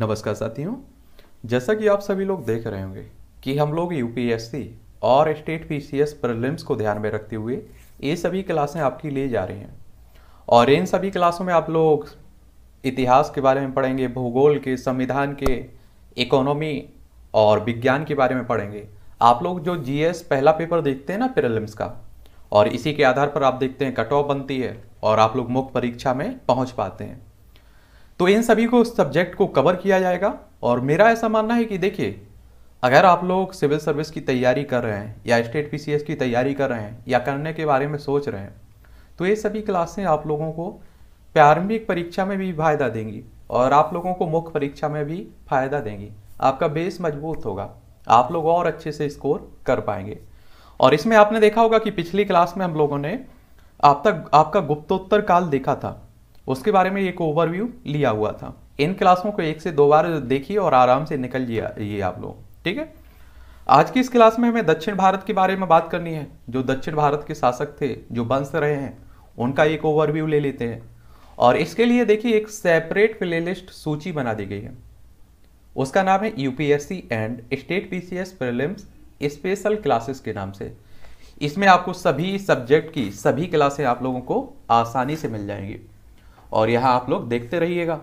नमस्कार साथियों जैसा कि आप सभी लोग देख रहे होंगे कि हम लोग यूपीएससी और स्टेट पीसीएस प्रीलिम्स को ध्यान में रखते हुए ये सभी क्लासें आपकी लिए जा रही हैं और इन सभी क्लासों में आप लोग इतिहास के बारे में पढ़ेंगे भूगोल के संविधान के इकोनॉमी और विज्ञान के बारे में पढ़ेंगे आप लोग जो जी पहला पेपर देखते हैं ना प्रीलिम्स का और इसी के आधार पर आप देखते हैं कट ऑफ बनती है और आप लोग मुख्य परीक्षा में पहुँच पाते हैं तो इन सभी को सब्जेक्ट को कवर किया जाएगा और मेरा ऐसा मानना है कि देखिए अगर आप लोग सिविल सर्विस की तैयारी कर रहे हैं या स्टेट पी की तैयारी कर रहे हैं या करने के बारे में सोच रहे हैं तो ये सभी क्लासें आप लोगों को प्रारंभिक परीक्षा में भी फायदा देंगी और आप लोगों को मुख्य परीक्षा में भी फायदा देंगी आपका बेस मजबूत होगा आप लोग और अच्छे से स्कोर कर पाएंगे और इसमें आपने देखा होगा कि पिछली क्लास में हम लोगों ने आप तक आपका गुप्तोत्तर काल देखा था उसके बारे में एक ओवरव्यू लिया हुआ था इन क्लासों को एक से दो बार देखिए और आराम से निकल ये आप लोग ठीक है आज की इस क्लास में हमें दक्षिण भारत के बारे में बात करनी है जो दक्षिण भारत के शासक थे जो बंस रहे हैं उनका एक ओवरव्यू ले लेते हैं और इसके लिए देखिए एक सेपरेट प्लेलिस्ट सूची बना दी गई है उसका नाम है UPSC and state PCS prelims special classes के नाम से इसमें आपको सभी सब्जेक्ट की सभी क्लासें आप लोगों को आसानी से मिल जाएंगी और यहाँ आप लोग देखते रहिएगा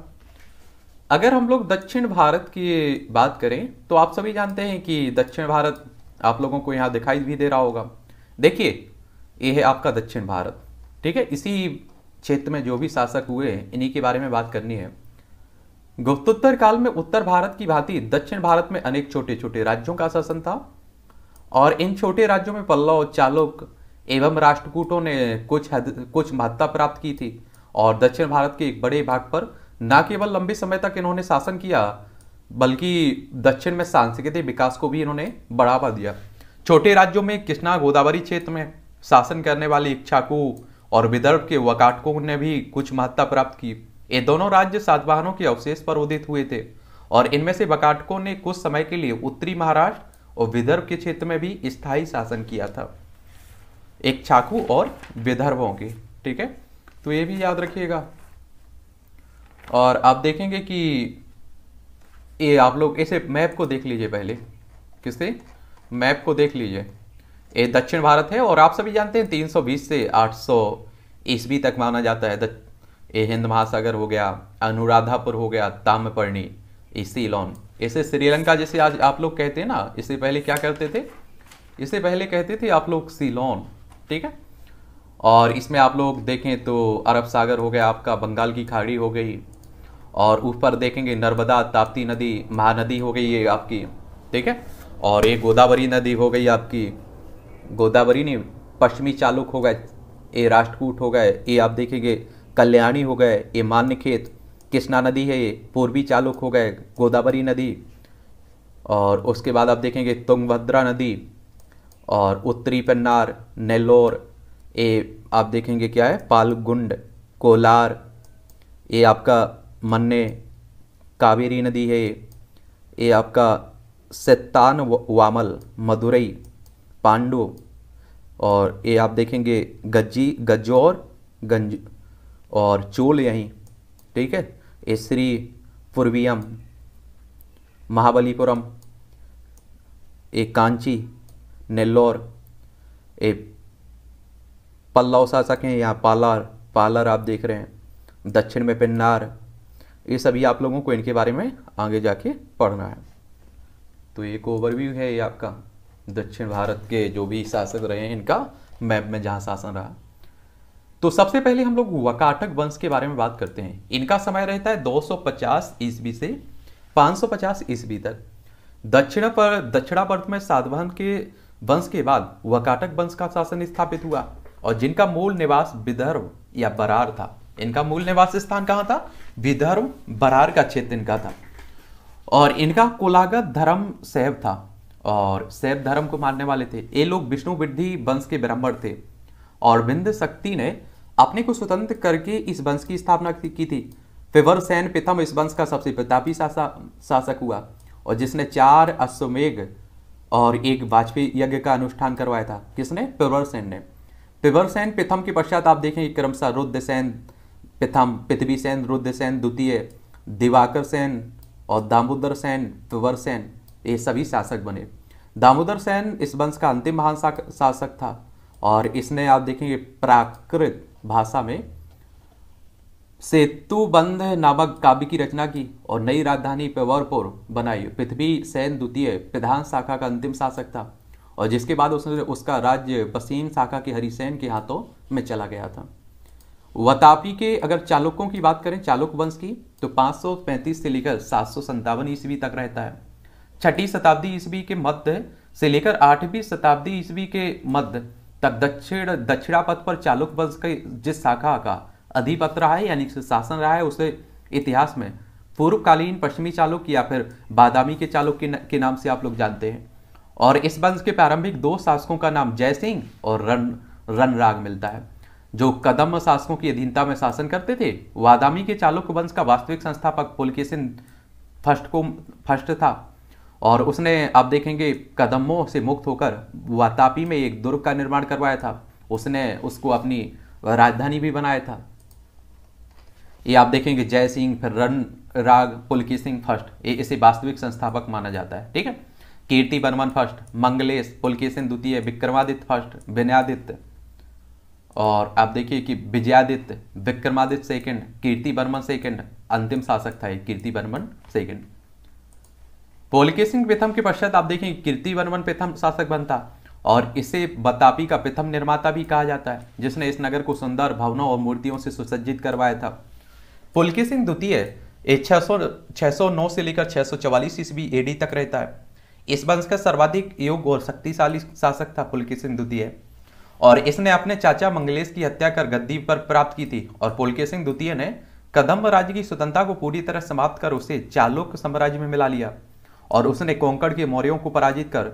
अगर हम लोग दक्षिण भारत की बात करें तो आप सभी जानते हैं कि दक्षिण भारत आप लोगों को यहाँ दिखाई भी दे रहा होगा देखिए ये है आपका दक्षिण भारत ठीक है इसी क्षेत्र में जो भी शासक हुए हैं इन्हीं के बारे में बात करनी है गुप्तोत्तर काल में उत्तर भारत की भांति दक्षिण भारत में अनेक छोटे छोटे राज्यों का शासन था और इन छोटे राज्यों में पल्लव चालुक एवं राष्ट्रकूटों ने कुछ हद कुछ महत्ता प्राप्त की थी और दक्षिण भारत के एक बड़े भाग पर न केवल लंबे समय तक इन्होंने शासन किया बल्कि दक्षिण में सांस्कृतिक विकास को भी इन्होंने बढ़ावा दिया छोटे राज्यों में कृष्णा गोदावरी क्षेत्र में शासन करने वाले इच्छाकू और विदर्भ के वकाटकों ने भी कुछ महत्ता प्राप्त की ये दोनों राज्य सातवाहनों के अवशेष पर उदित हुए थे और इनमें से वकाटकों ने कुछ समय के लिए उत्तरी महाराष्ट्र और विदर्भ के क्षेत्र में भी स्थायी शासन किया था छाकू और विदर्भों के ठीक है तो ये भी याद रखिएगा और आप देखेंगे कि ये आप लोग ऐसे मैप को देख लीजिए पहले किससे मैप को देख लीजिए ये दक्षिण भारत है और आप सभी जानते हैं 320 से 800 सौ ईस्वी तक माना जाता है ये हिंद महासागर हो गया अनुराधापुर हो गया ताम्रपर्णी सीलोन ऐसे श्रीलंका जैसे आज आप लोग कहते हैं ना इससे पहले क्या करते थे इससे पहले कहते थे आप लोग सीलोन ठीक है और इसमें आप लोग देखें तो अरब सागर हो गया आपका बंगाल की खाड़ी हो गई और ऊपर देखेंगे नर्मदा ताप्ती नदी महानदी हो गई ये आपकी ठीक है और ये गोदावरी नदी हो गई आपकी गोदावरी नहीं पश्चिमी चालुक हो गए ये राष्ट्रकूट हो गए ये आप देखेंगे कल्याणी हो गए ये मान्यखेत कृष्णा नदी है ये पूर्वी चालुक हो गए गोदावरी नदी और उसके बाद आप देखेंगे तुंगभद्रा नदी और उत्तरी पन्नार नेल्लोर ए आप देखेंगे क्या है पालगुंड कोलार ये आपका मन्ने कावेरी नदी है ये आपका सत्तान वामल मदुरई पांडु और ये आप देखेंगे गज्जी गजौर गंज और चोल यहीं ठीक है ये श्री पूर्वियम महाबलीपुरम ए कांची नेल्लोर ए पल्लव शासक हैं यहाँ पालर पालर आप देख रहे हैं दक्षिण में पिन्नार ये सभी आप लोगों को इनके बारे में आगे जाके पढ़ना है तो एक ओवरव्यू है ये आपका दक्षिण भारत के जो भी शासक रहे हैं इनका मैप में जहाँ शासन रहा तो सबसे पहले हम लोग वकाटक वंश के बारे में बात करते हैं इनका समय रहता है 250 ईस्वी से 550 ईस्वी तक दक्षिणा पर दक्षिणावर्त में सातवाहन के वंश के बाद वकाटक वंश का शासन स्थापित हुआ और जिनका मूल निवास विदर्भ या बरार था इनका मूल निवास स्थान कहाँ था विदर्भ बरार का क्षेत्र इनका था और इनका कुलागत धर्म सैव था और सैव धर्म को मानने वाले थे ये लोग विष्णु विद्धि वंश के ब्राह्मण थे और बिंद शक्ति ने अपने को स्वतंत्र करके इस वंश की स्थापना की थी फिवर सैन पिथम इस वंश का सबसे प्रतापी शासक हुआ और जिसने चार अश्वमेघ और एक वाजपेयी यज्ञ का अनुष्ठान करवाया था किसने फिवर सेन ने पिवर्वसेन पिथम के पश्चात आप देखेंगे क्रमशः रुद्रसेन प्रथम पृथ्वीसेन रुद्रसेन द्वितीय दिवाकर सेन और दामोदर सेन पिवर्वसेन ये सभी शासक बने दामोदर सेन इस वंश का अंतिम महान शासक था और इसने आप देखेंगे प्राकृत भाषा में सेतु बंध नामक काव्य की रचना की और नई राजधानी पेवरपुर बनाई पृथ्वी सेन द्वितीय प्रधान शाखा का अंतिम शासक था और जिसके बाद उसने उसका राज्य बसीन शाखा के हरिसेन के हाथों में चला गया था वतापी के अगर चालुकों की बात करें चालुक वंश की तो 535 से लेकर सात सौ ईस्वी तक रहता है छठी शताब्दी ईस्वी के मध्य से लेकर आठवीं शताब्दी ईस्वी के मध्य तक दक्षिण दक्षिणा पथ पर चालुक वंश के जिस शाखा का अधिपत रहा है यानी शासन रहा है उसे इतिहास में पूर्वकालीन पश्चिमी चालुक या फिर बादामी के चालुक के, के नाम से आप लोग जानते हैं और इस वंश के प्रारंभिक दो शासकों का नाम जय सिंह और रन रनराग मिलता है जो कदम शासकों की अधीनता में शासन करते थे वादामी के चालुक्य वंश का वास्तविक संस्थापक पुलकेशन फर्स्ट को फर्स्ट था और उसने आप देखेंगे कदमों से मुक्त होकर वातापी में एक दुर्ग का निर्माण करवाया था उसने उसको अपनी राजधानी भी बनाया था ये आप देखेंगे जय सिंह फिर रन राग पुलकी सिंह फर्स्ट ये इसे वास्तविक संस्थापक माना जाता है ठीक है कीर्ति बर्मन फर्स्ट मंगलेश पुलकेशन द्वितीय विक्रमादित्य फर्स्ट विनयादित्य और आप देखिए कि विजयादित्य विक्रमादित्य सेकंड कीर्ति बर्मन सेकंड अंतिम शासक था कीर्ति बर्मन सेकंड पोलके सिंह प्रथम के पश्चात आप देखें कीर्ति बर्मन प्रथम शासक बनता और इसे बतापी का प्रथम निर्माता भी कहा जाता है जिसने इस नगर को सुंदर भवनों और मूर्तियों से सुसज्जित करवाया था पुलकेशन सिंह द्वितीय छह सौ से लेकर छह सौ ईस्वी एडी तक रहता है इस वंश का सर्वाधिक योग और शक्तिशाली शासक था पुलकेशन द्वितीय और इसने अपने चाचा मंगलेश की हत्या कर गद्दी पर प्राप्त की थी और पुलकेसिन द्वितीय ने कदम राज्य की स्वतंत्रता को पूरी तरह समाप्त कर उसे चालुक्य साम्राज्य में मिला लिया और उसने कोंकण के मौर्यों को पराजित कर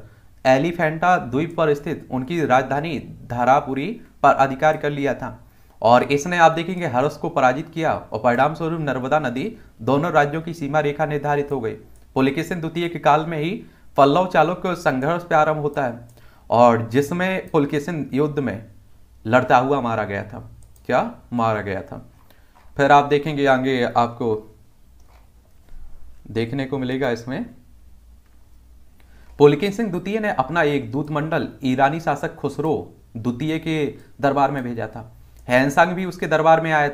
एलिफेंटा द्वीप पर स्थित उनकी राजधानी धारापुरी पर अधिकार कर लिया था और इसने आप देखेंगे हर्ष को पराजित किया और परिणाम स्वरूप नर्मदा नदी दोनों राज्यों की सीमा रेखा निर्धारित हो गई पुलिकेशन द्वितीय के काल में ही पल्लव चालुक संघर्ष आरंभ होता है और जिसमें पुलकेशन युद्ध में लड़ता हुआ मारा गया था क्या मारा गया था फिर आप देखेंगे आगे आपको देखने को मिलेगा इसमें पुलकेन सिंह द्वितीय ने अपना एक दूत मंडल ईरानी शासक खुसरो द्वितीय के दरबार में भेजा था हैंसांग भी उसके दरबार में आया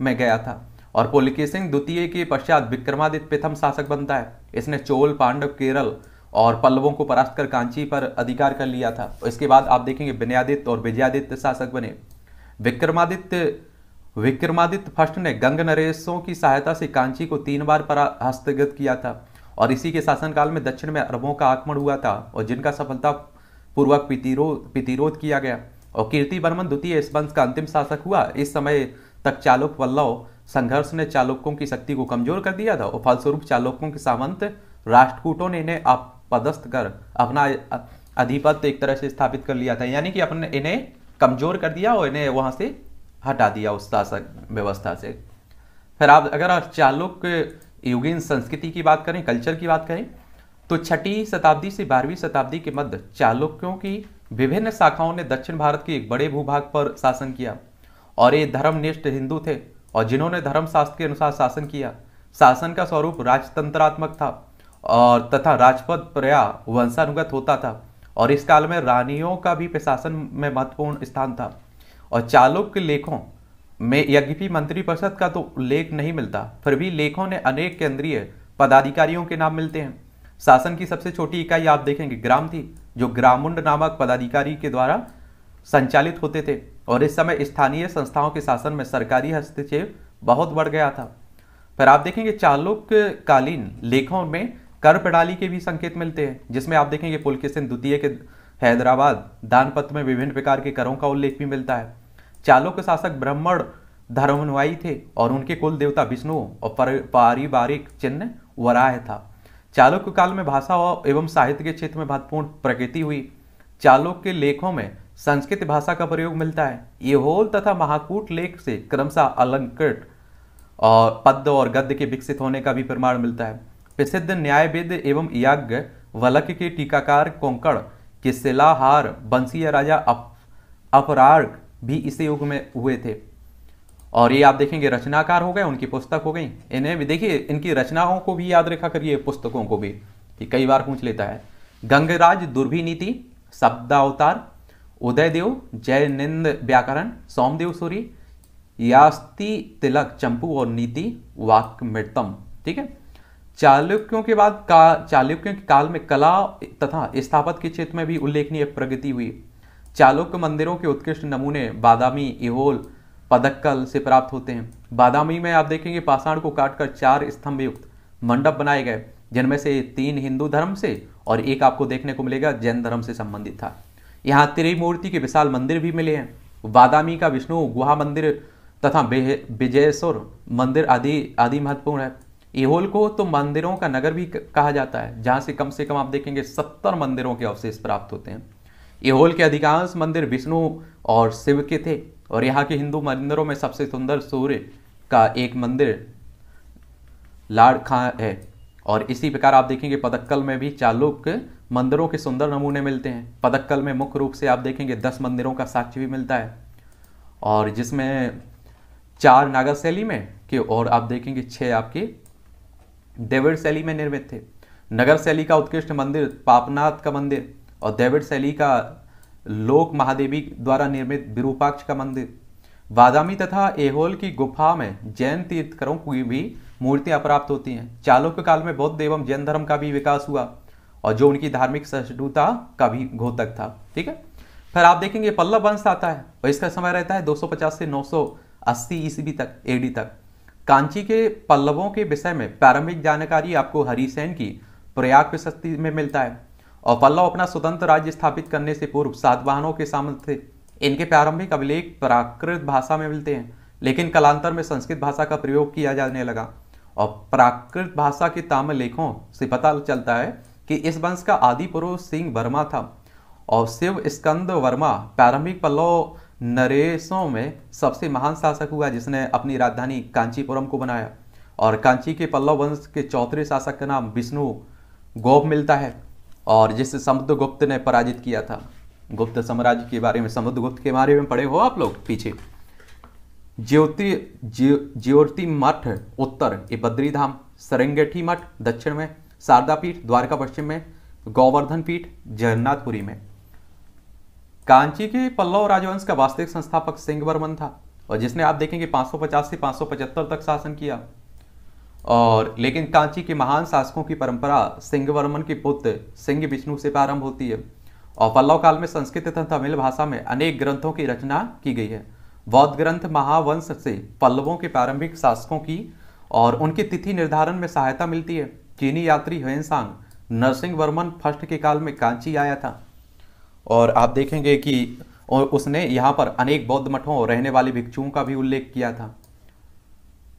में गया था और पुलकेन सिंह द्वितीय के पश्चात विक्रमादित्य प्रथम शासक बनता है इसने चोल पांडव केरल और पल्लवों को परास्त कर कांची पर अधिकार कर लिया था इसके बाद आप देखेंगे विनयादित्य और विजयादित्य शासक बने विक्रमादित्य विक्रमादित्य फर्स्ट ने गंग नरेशों की सहायता से कांची को तीन बार पर हस्तगत किया था और इसी के शासनकाल में दक्षिण में अरबों का आक्रमण हुआ था और जिनका सफलता पूर्वक प्रतिरोध प्रतिरोध किया गया और कीर्ति बर्मन द्वितीय इस वंश का अंतिम शासक हुआ इस समय तक चालुक वल्लव संघर्ष ने चालुक्यों की शक्ति को कमजोर कर दिया था और फलस्वरूप चालुक्यों के सामंत राष्ट्रकूटों ने इन्हें आप पदस्थ कर अपना अधिपत्य एक तरह से स्थापित कर लिया था यानी कि अपने इन्हें कमजोर कर दिया और इन्हें वहां से हटा दिया उस शासक व्यवस्था से फिर आप अगर आप चालुक युगीन संस्कृति की बात करें कल्चर की बात करें तो छठी शताब्दी से बारहवीं शताब्दी के मध्य चालुक्यों की विभिन्न शाखाओं ने दक्षिण भारत के एक बड़े भूभाग पर शासन किया और ये धर्मनिष्ठ हिंदू थे और जिन्होंने धर्मशास्त्र के अनुसार शासन किया शासन का स्वरूप राजतंत्रात्मक था और तथा राजपद प्रया वंशानुगत होता था और इस काल में रानियों का भी प्रशासन में महत्वपूर्ण स्थान था और चालुक्य लेखों में यद्यपि मंत्रिपरिषद का तो उल्लेख नहीं मिलता फिर भी लेखों ने अनेक केंद्रीय पदाधिकारियों के नाम मिलते हैं शासन की सबसे छोटी इकाई आप देखेंगे ग्राम थी जो ग्रामुंड नामक पदाधिकारी के द्वारा संचालित होते थे और इस समय स्थानीय संस्थाओं के शासन में सरकारी हस्तक्षेप बहुत बढ़ गया था पर आप देखेंगे चालुक्य कालीन लेखों में कर प्रणाली के भी संकेत मिलते हैं जिसमें आप देखेंगे पुलकेशन द्वितीय के हैदराबाद दानपत्र में विभिन्न प्रकार के करों का उल्लेख भी मिलता है के शासक ब्राह्मण धर्मनुवाई थे और उनके कुल देवता विष्णु और पारिवारिक चिन्ह वराह था चालुक्य काल में भाषा एवं साहित्य के क्षेत्र में महत्वपूर्ण प्रगति हुई के लेखों में संस्कृत भाषा का प्रयोग मिलता है ये होल तथा महाकूट लेख से क्रमशः अलंकृत और पद्य और गद्य के विकसित होने का भी प्रमाण मिलता है प्रसिद्ध न्यायविद एवं याज्ञ वलक के टीकाकार कोंकण के शिलाहार बंशीय राजा अप, भी इसी युग में हुए थे और ये आप देखेंगे रचनाकार हो गए उनकी पुस्तक हो गई इन्हें भी देखिए इनकी रचनाओं को भी याद रखा करिए पुस्तकों को भी कि कई बार पूछ लेता है गंगराज नीति शब्दावतार उदयदेव जयनिंद व्याकरण सोमदेव सूरी यास्ति तिलक चंपू और नीति वाक्मृतम ठीक है चालुक्यों के बाद का चालुक्यों के काल में कला तथा स्थापत्य के क्षेत्र में भी उल्लेखनीय प्रगति हुई चालुक्य मंदिरों के उत्कृष्ट नमूने बादामी इहोल पदक्कल से प्राप्त होते हैं बादामी में आप देखेंगे पाषाण को काटकर चार स्तंभ युक्त मंडप बनाए गए जिनमें से तीन हिंदू धर्म से और एक आपको देखने को मिलेगा जैन धर्म से संबंधित था यहाँ त्रिमूर्ति के विशाल मंदिर भी मिले हैं बादामी का विष्णु गुहा मंदिर तथा विजयेश्वर मंदिर आदि आदि महत्वपूर्ण है एहोल को तो मंदिरों का नगर भी कहा जाता है जहां से कम से कम आप देखेंगे सत्तर मंदिरों के अवशेष प्राप्त होते हैं एहोल के अधिकांश मंदिर विष्णु और शिव के थे और यहाँ के हिंदू मंदिरों में सबसे सुंदर सूर्य का एक मंदिर लाड़ खां है और इसी प्रकार आप देखेंगे पदक्कल में भी चालुक्य मंदिरों के सुंदर नमूने मिलते हैं पदक्कल में मुख्य रूप से आप देखेंगे दस मंदिरों का साक्ष्य भी मिलता है और जिसमें चार नागर शैली में के और आप देखेंगे छः आपके डेविड शैली में निर्मित थे नगर शैली का उत्कृष्ट मंदिर पापनाथ का मंदिर और डेविड शैली का लोक महादेवी द्वारा निर्मित विरूपाक्ष का मंदिर बादामी तथा एहोल की गुफा में जैन तीर्थकरों की भी मूर्तियां प्राप्त होती हैं चालुक्य काल में बौद्ध एवं जैन धर्म का भी विकास हुआ और जो उनकी धार्मिक सहिष्णुता का भी घोतक था ठीक है फिर आप देखेंगे पल्लव वंश आता है और इसका समय रहता है 250 से 980 ईस्वी तक एडी तक कांची के पल्लवों के विषय में प्रारंभिक जानकारी आपको हरिसेन की प्रयाग प्रशस्ति में मिलता है और पल्लव अपना स्वतंत्र राज्य स्थापित करने से पूर्व सातवाहनों के सामंत थे इनके प्रारंभिक अभिलेख प्राकृत भाषा में मिलते हैं लेकिन कलांतर में संस्कृत भाषा का प्रयोग किया जाने लगा और प्राकृत भाषा के लेखों से पता चलता है कि इस वंश का आदि पुरुष सिंह वर्मा था और शिव स्कंद वर्मा प्रारंभिक पल्लव नरेशों में सबसे महान शासक हुआ जिसने अपनी राजधानी कांचीपुरम को बनाया और कांची के पल्लव वंश के चौथे शासक का नाम विष्णु गोप मिलता है और जिसे समुद्रगुप्त ने पराजित किया था गुप्त साम्राज्य के बारे में समुद्रगुप्त के बारे में पढ़े हो आप लोग पीछे ज्योति ज्योति मठ उत्तर ये बद्रीधाम सरंगठी मठ दक्षिण में शारदा पीठ द्वारका पश्चिम में गोवर्धन पीठ जगन्नाथपुरी में कांची के पल्लव राजवंश का वास्तविक संस्थापक सिंहवर्मन था और जिसने आप देखेंगे 550 से 575 तक शासन किया और लेकिन कांची के महान शासकों की परंपरा सिंहवर्मन के पुत्र सिंह विष्णु से प्रारंभ होती है और पल्लव काल में संस्कृत तथा तमिल भाषा में अनेक ग्रंथों की रचना की गई है बौद्ध ग्रंथ महावंश से पल्लवों के प्रारंभिक शासकों की और उनकी तिथि निर्धारण में सहायता मिलती है चीनी यात्री हेनसांग नरसिंह वर्मन फर्स्ट के काल में कांची आया था और आप देखेंगे कि उसने यहाँ पर अनेक बौद्ध मठों और रहने वाले भिक्षुओं का भी उल्लेख किया था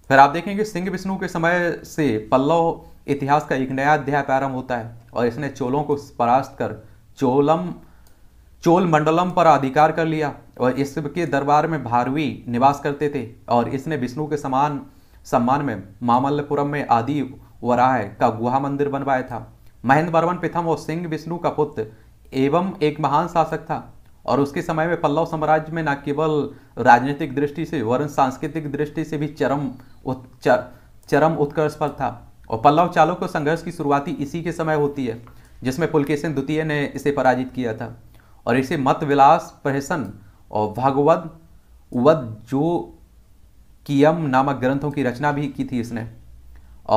फिर आप देखेंगे सिंह विष्णु के समय से पल्लव इतिहास का एक नया अध्याय प्रारंभ होता है और इसने चोलों को परास्त कर चोलम चोल मंडलम पर अधिकार कर लिया और इसके दरबार में भारवी निवास करते थे और इसने विष्णु के समान सम्मान में मामल्लपुरम में आदि वराह का गुहा मंदिर बनवाया था महेंद्र वर्मन प्रथम और सिंह विष्णु का पुत्र एवं एक महान शासक था और उसके समय में पल्लव साम्राज्य में न केवल राजनीतिक दृष्टि से वरन सांस्कृतिक दृष्टि से भी चरम उत, चर, चरम उत्कर्ष पर था और पल्लव चालों को संघर्ष की शुरुआती इसी के समय होती है जिसमें पुलकेशन द्वितीय ने इसे पराजित किया था और इसे मत विलास प्रहसन और भागवत वद जो कियम नामक ग्रंथों की रचना भी की थी इसने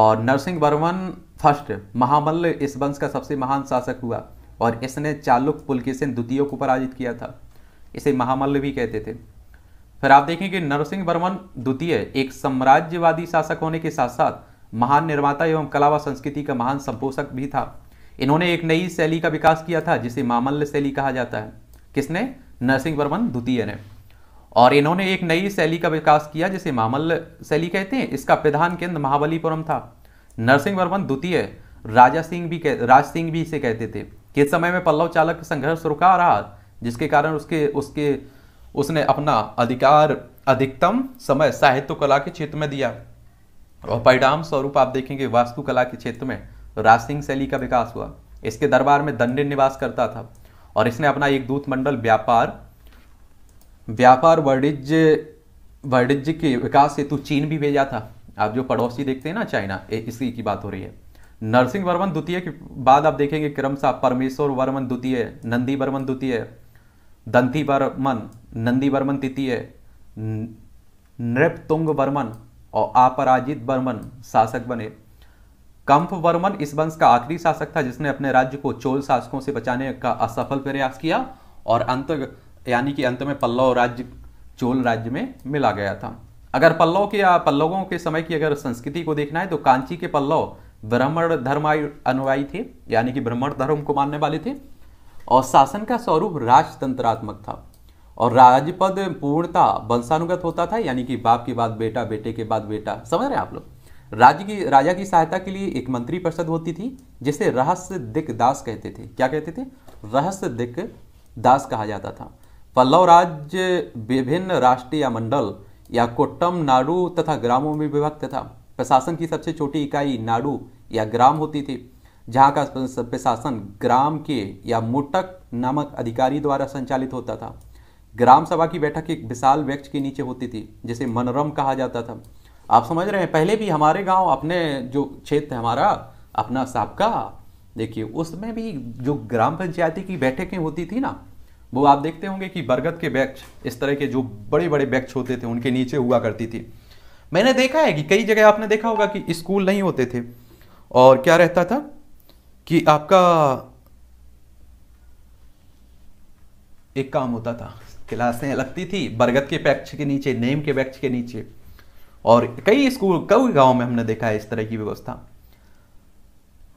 और नरसिंह वर्मन फर्स्ट महामल्ल इस वंश का सबसे महान शासक हुआ और इसने चालुक पुलकेशन द्वितीय को पराजित किया था इसे महामल्ल भी कहते थे फिर आप देखें कि नरसिंह वर्मन द्वितीय एक साम्राज्यवादी शासक होने के साथ साथ महान निर्माता एवं कला व संस्कृति का महान संपोषक भी था इन्होंने एक नई शैली का विकास किया था जिसे मामल्य शैली कहा जाता है किसने नरसिंह वर्मन द्वितीय ने और इन्होंने एक नई शैली का विकास किया जिसे मामल शैली कहते हैं इसका प्रधान केंद्र महाबलीपुरम था नरसिंह वर्मन द्वितीय राजा सिंह भी राज सिंह भी इसे कहते थे किस समय में पल्लव चालक संघर्ष रुका रहा जिसके कारण उसके उसके उसने अपना अधिकार अधिकतम समय साहित्य कला के क्षेत्र में दिया और परिणाम स्वरूप आप देखेंगे वास्तुकला के क्षेत्र में राज शैली का विकास हुआ इसके दरबार में दंड निवास करता था और इसने अपना एक दूत मंडल व्यापार व्यापार वाणिज्य वाणिज्य के विकास हेतु चीन भी भेजा था आप जो पड़ोसी देखते हैं ना चाइना इसी की बात हो रही है नरसिंह वर्मन द्वितीय के बाद आप देखेंगे क्रमशः परमेश्वर वर्मन द्वितीय नंदी वर्मन द्वितीय दंती वर्मन नंदी वर्मन तृतीय नृपतुंग वर्मन और अपराजित वर्मन शासक बने कंफ वर्मन इस वंश का आखिरी शासक था जिसने अपने राज्य को चोल शासकों से बचाने का असफल प्रयास किया और अंत यानी कि अंत में पल्लव राज्य चोल राज्य में मिला गया था अगर पल्लव के या पल्लवों के समय की अगर संस्कृति को देखना है तो कांची के पल्लव ब्राह्मण धर्म अनुयायी थे यानी कि ब्राह्मण धर्म को मानने वाले थे और शासन का स्वरूप राजतंत्रात्मक था और राजपद पूर्णता वंशानुगत होता था यानी कि बाप के बाद बेटा बेटे के बाद बेटा समझ रहे हैं आप लोग राज्य की राजा की सहायता के लिए एक मंत्री परिषद होती थी जिसे रहस्य दिक दास कहते थे क्या कहते थे रहस्य दिक दास कहा जाता था पल्लव राज्य विभिन्न राष्ट्रीय मंडल या कोट्टम नाडु तथा ग्रामों में विभक्त था प्रशासन की सबसे छोटी इकाई नाडू या ग्राम होती थी जहाँ का प्रशासन ग्राम के या मुटक नामक अधिकारी द्वारा संचालित होता था ग्राम सभा की बैठक एक विशाल वृक्ष के नीचे होती थी जिसे मनोरम कहा जाता था आप समझ रहे हैं पहले भी हमारे गांव अपने जो क्षेत्र है हमारा अपना सबका देखिए उसमें भी जो ग्राम पंचायती की बैठकें होती थी ना वो आप देखते होंगे कि बरगद के वृक्ष इस तरह के जो बड़े बड़े वृक्ष होते थे उनके नीचे हुआ करती थी मैंने देखा है कि कई जगह आपने देखा होगा कि स्कूल नहीं होते थे और क्या रहता था कि आपका एक काम होता था क्लासें लगती थी बरगद के पैक्ष के नीचे नेम के पैक्ष के नीचे और कई स्कूल कई गांव में हमने देखा है इस तरह की व्यवस्था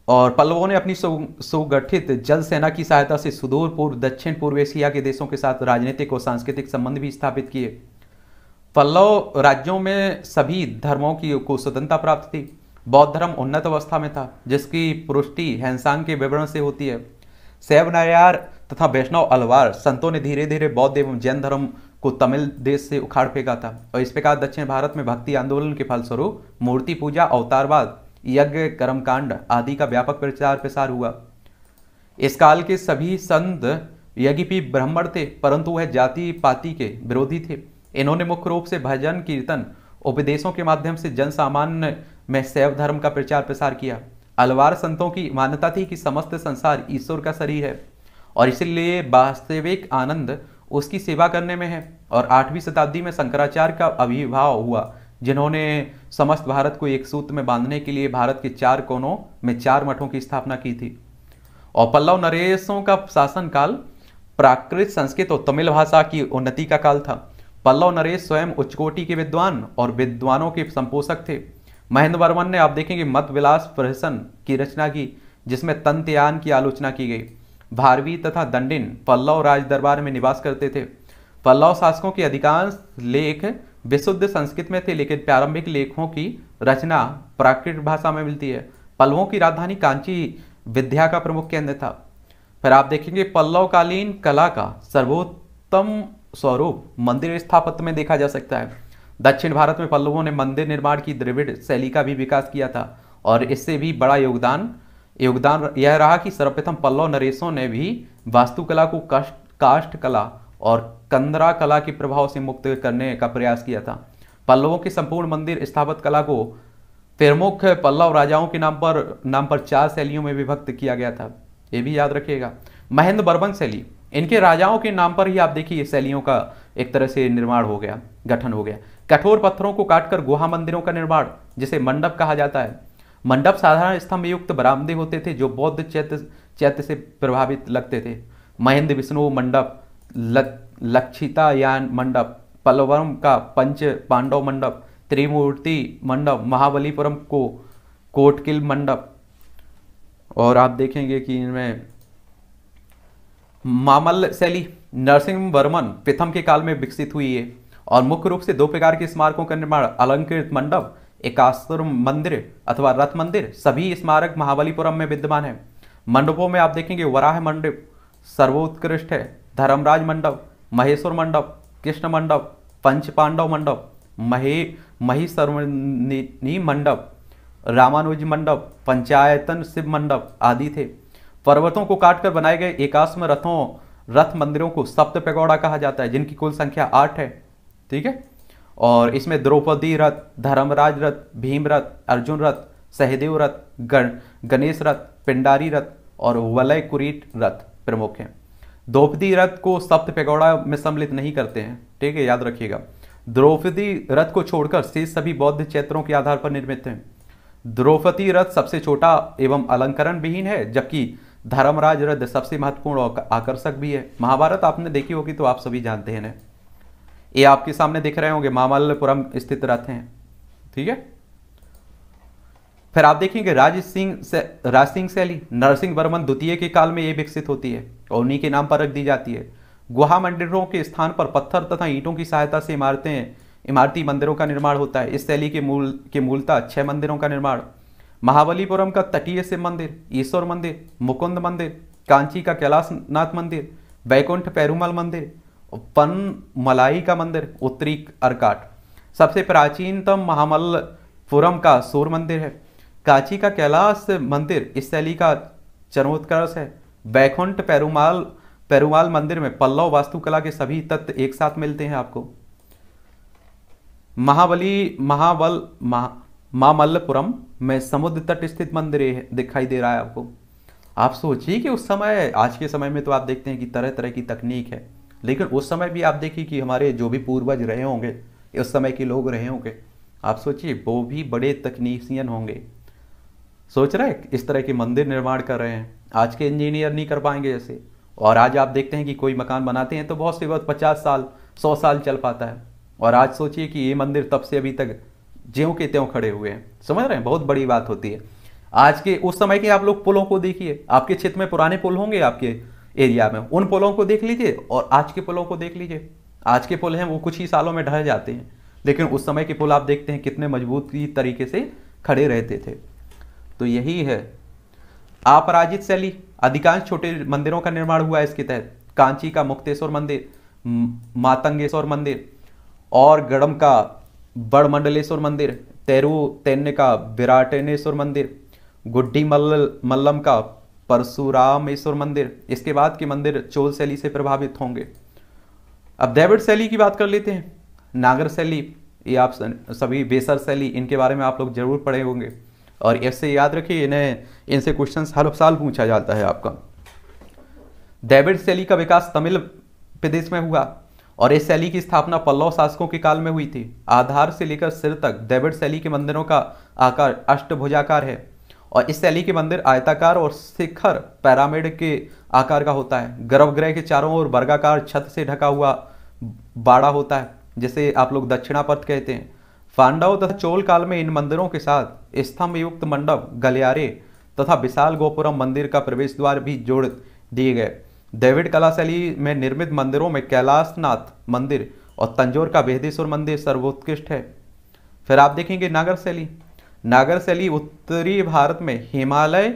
और पल्लवों ने अपनी सुगठित जल सेना की सहायता से सुदूर पूर्व दक्षिण पूर्व एशिया के देशों के साथ राजनीतिक और सांस्कृतिक संबंध भी स्थापित किए पल्लव राज्यों में सभी धर्मों की को स्वतंत्रता प्राप्त थी बौद्ध धर्म उन्नत अवस्था में था जिसकी पुष्टि हैंसांग के विवरण से होती है सैव नायार तथा वैष्णव अलवार संतों ने धीरे धीरे बौद्ध एवं जैन धर्म को तमिल देश से उखाड़ फेंका था और इस प्रकार दक्षिण भारत में भक्ति आंदोलन के फलस्वरूप मूर्ति पूजा अवतारवाद यज्ञ कर्मकांड आदि का व्यापक प्रचार प्रसार हुआ इस काल के सभी संत यज्ञपी ब्राह्मण थे परंतु वह जाति पाति के विरोधी थे इन्होंने मुख्य रूप से भजन कीर्तन उपदेशों के माध्यम से जन सामान्य में शैव धर्म का प्रचार प्रसार किया अलवार संतों की मान्यता थी कि समस्त संसार ईश्वर का शरीर है और इसलिए वास्तविक आनंद उसकी सेवा करने में है और आठवीं शताब्दी में शंकराचार्य का अभिभाव हुआ जिन्होंने समस्त भारत को एक सूत्र में बांधने के लिए भारत के चार कोनों में चार मठों की स्थापना की थी और पल्लव नरेशों का शासनकाल प्राकृत संस्कृत और तमिल भाषा की उन्नति का काल था पल्लव नरेश स्वयं उच्चकोटी के विद्वान और विद्वानों के संपोषक थे महेंद्र वर्मन ने आप देखेंगे मत विलास प्रहसन की रचना की जिसमें तंत्यान की आलोचना की गई भारवी तथा दंडिन पल्लव राज दरबार में निवास करते थे पल्लव शासकों के अधिकांश लेख विशुद्ध संस्कृत में थे लेकिन प्रारंभिक लेखों की रचना प्राकृत भाषा में मिलती है पल्लवों की राजधानी कांची विद्या का प्रमुख केंद्र था फिर आप देखेंगे पल्लवकालीन कला का सर्वोत्तम स्वरूप मंदिर स्थापत्य में देखा जा सकता है दक्षिण भारत में पल्लवों ने मंदिर निर्माण की द्रविड़ शैली का भी विकास किया था और इससे भी बड़ा योगदान योगदान यह रहा कि सर्वप्रथम पल्लव नरेशों ने भी वास्तुकला को काष्ठ कला और कंदरा कला के प्रभाव से मुक्त करने का प्रयास किया था पल्लवों की संपूर्ण मंदिर स्थापित कला को प्रमुख पल्लव राजाओं के नाम पर नाम पर चार शैलियों में विभक्त किया गया था ये भी याद रखिएगा महेंद्र बर्बन शैली इनके राजाओं के नाम पर ही आप देखिए शैलियों का एक तरह से निर्माण हो गया गठन हो गया कठोर पत्थरों को काटकर गुहा मंदिरों का निर्माण जिसे मंडप कहा जाता है मंडप साधारण स्तंभ युक्त बरामदे होते थे जो बौद्ध चैत्य चैत्य से प्रभावित लगते थे महेंद्र विष्णु मंडप लक्षिता यान मंडप पलवरम का पंच पांडव मंडप त्रिमूर्ति मंडप महाबलीपुरम को कोटकिल मंडप और आप देखेंगे कि इनमें मामल शैली नरसिंह वर्मन प्रथम के काल में विकसित हुई है और मुख्य रूप से दो प्रकार के स्मारकों का निर्माण अलंकृत मंडप एकास्त्र मंदिर अथवा रथ मंदिर सभी स्मारक महाबलीपुरम में विद्यमान है मंडपों में आप देखेंगे वराह मंडप सर्वोत्कृष्ट है धर्मराज मंडप महेश्वर मंडप कृष्ण मंडप पंच पांडव मंडप महे मही मंडप रामानुज मंडप पंचायतन शिव मंडप आदि थे पर्वतों को काटकर बनाए गए एकाश्म रथों रथ मंदिरों को सप्त पैगौड़ा कहा जाता है जिनकी कुल संख्या आठ है ठीक है और इसमें द्रौपदी रथ धर्मराज रथ भीम रथ अर्जुन रथ सहदेव रथ गण गणेश रथ पिंडारी रथ और वलय कुरीट रथ प्रमुख हैं द्रौपदी रथ को सप्त पैगौड़ा में सम्मिलित नहीं करते हैं ठीक है याद रखिएगा द्रौपदी रथ को छोड़कर शेष सभी बौद्ध क्षेत्रों के आधार पर निर्मित हैं द्रौपदी रथ सबसे छोटा एवं अलंकरण विहीन है जबकि धर्मराज रथ सबसे महत्वपूर्ण और आकर्षक भी है महाभारत आपने देखी होगी तो आप सभी जानते हैं ये आपके सामने दिख रहे होंगे मामल्लपुरम स्थित रथ हैं ठीक है फिर आप देखेंगे राज सिंह से, राज सिंह शैली नरसिंह वर्मन द्वितीय के काल में ये विकसित होती है और उन्हीं के नाम पर रख दी जाती है गुहा मंदिरों के स्थान पर पत्थर तथा ईंटों की सहायता से इमारतें इमारती मंदिरों का निर्माण होता है इस शैली के मूल के मूलता छह मंदिरों का निर्माण महाबलीपुरम का तटीय शिव मंदिर ईश्वर मंदिर मुकुंद मंदिर कांची का कैलाशनाथ मंदिर वैकुंठ पेरूमल मंदिर पन मलाई का मंदिर उत्तरी अरकाट सबसे प्राचीनतम महामलपुरम का सूर मंदिर है कांची का कैलाश मंदिर इस शैली का चरणोत्कर्ष है वैकुंठ पैरूमाल पैरूमाल मंदिर में पल्लव वास्तुकला के सभी तत्व एक साथ मिलते हैं आपको महाबली महाबल महा मामल्लपुरम में समुद्र तट स्थित मंदिर दिखाई दे रहा है आपको आप सोचिए कि उस समय आज के समय में तो आप देखते हैं कि तरह तरह की तकनीक है लेकिन उस समय भी आप देखिए कि हमारे जो भी पूर्वज रहे होंगे उस समय के लोग रहे होंगे आप सोचिए वो भी बड़े तकनीशियन होंगे सोच रहे इस तरह के मंदिर निर्माण कर रहे हैं आज के इंजीनियर नहीं कर पाएंगे जैसे और आज आप देखते हैं कि कोई मकान बनाते हैं तो बहुत से बहुत पचास साल सौ साल चल पाता है और आज सोचिए कि ये मंदिर तब से अभी तक ज्यों के त्यों खड़े हुए हैं समझ रहे हैं बहुत बड़ी बात होती है आज के उस समय के आप लोग पुलों को देखिए आपके क्षेत्र में पुराने पुल होंगे आपके एरिया में उन पुलों को देख लीजिए और आज के पुलों को देख लीजिए आज के पुल हैं वो कुछ ही सालों में ढह जाते हैं लेकिन उस समय के पुल आप देखते हैं कितने मजबूत तरीके से खड़े रहते थे तो यही है अपराजित शैली अधिकांश छोटे मंदिरों का निर्माण हुआ है इसके तहत कांची का मुक्तेश्वर मंदिर मातंगेश्वर मंदिर और गढ़म का बड़मंडलेश्वर मंदिर तेरु तेन का विराटेनेश्वर मंदिर गुड्डी मल्ल मल्लम का परशुरामेश्वर मंदिर इसके बाद के मंदिर चोल शैली से प्रभावित होंगे अब द्रविड़ शैली की बात कर लेते हैं नागर शैली ये आप सभी बेसर शैली इनके बारे में आप लोग जरूर पढ़े होंगे और ऐसे याद रखिए इन्हें इनसे क्वेश्चन हर साल पूछा जाता है आपका डेविड शैली का विकास तमिल प्रदेश में हुआ और इस शैली की स्थापना पल्लव शासकों के काल में हुई थी आधार से लेकर सिर तक द्रविड़ शैली के मंदिरों का आकार अष्टभुजाकार है और इस शैली के मंदिर आयताकार और शिखर पैरामिड के आकार का होता है गर्भगृह के चारों ओर वर्गाकार छत से ढका हुआ बाड़ा होता है जिसे आप लोग दक्षिणापथ कहते हैं पांडव तथा चोल काल में इन मंदिरों के साथ स्तंभ युक्त मंडप गलियारे तथा विशाल गोपुरम मंदिर का प्रवेश द्वार भी जोड़ दिए गए डेविड कलाशैली में निर्मित मंदिरों में कैलाशनाथ मंदिर और तंजोर का बेहदेश्वर मंदिर सर्वोत्कृष्ट है फिर आप देखेंगे नागर शैली नागर शैली उत्तरी भारत में हिमालय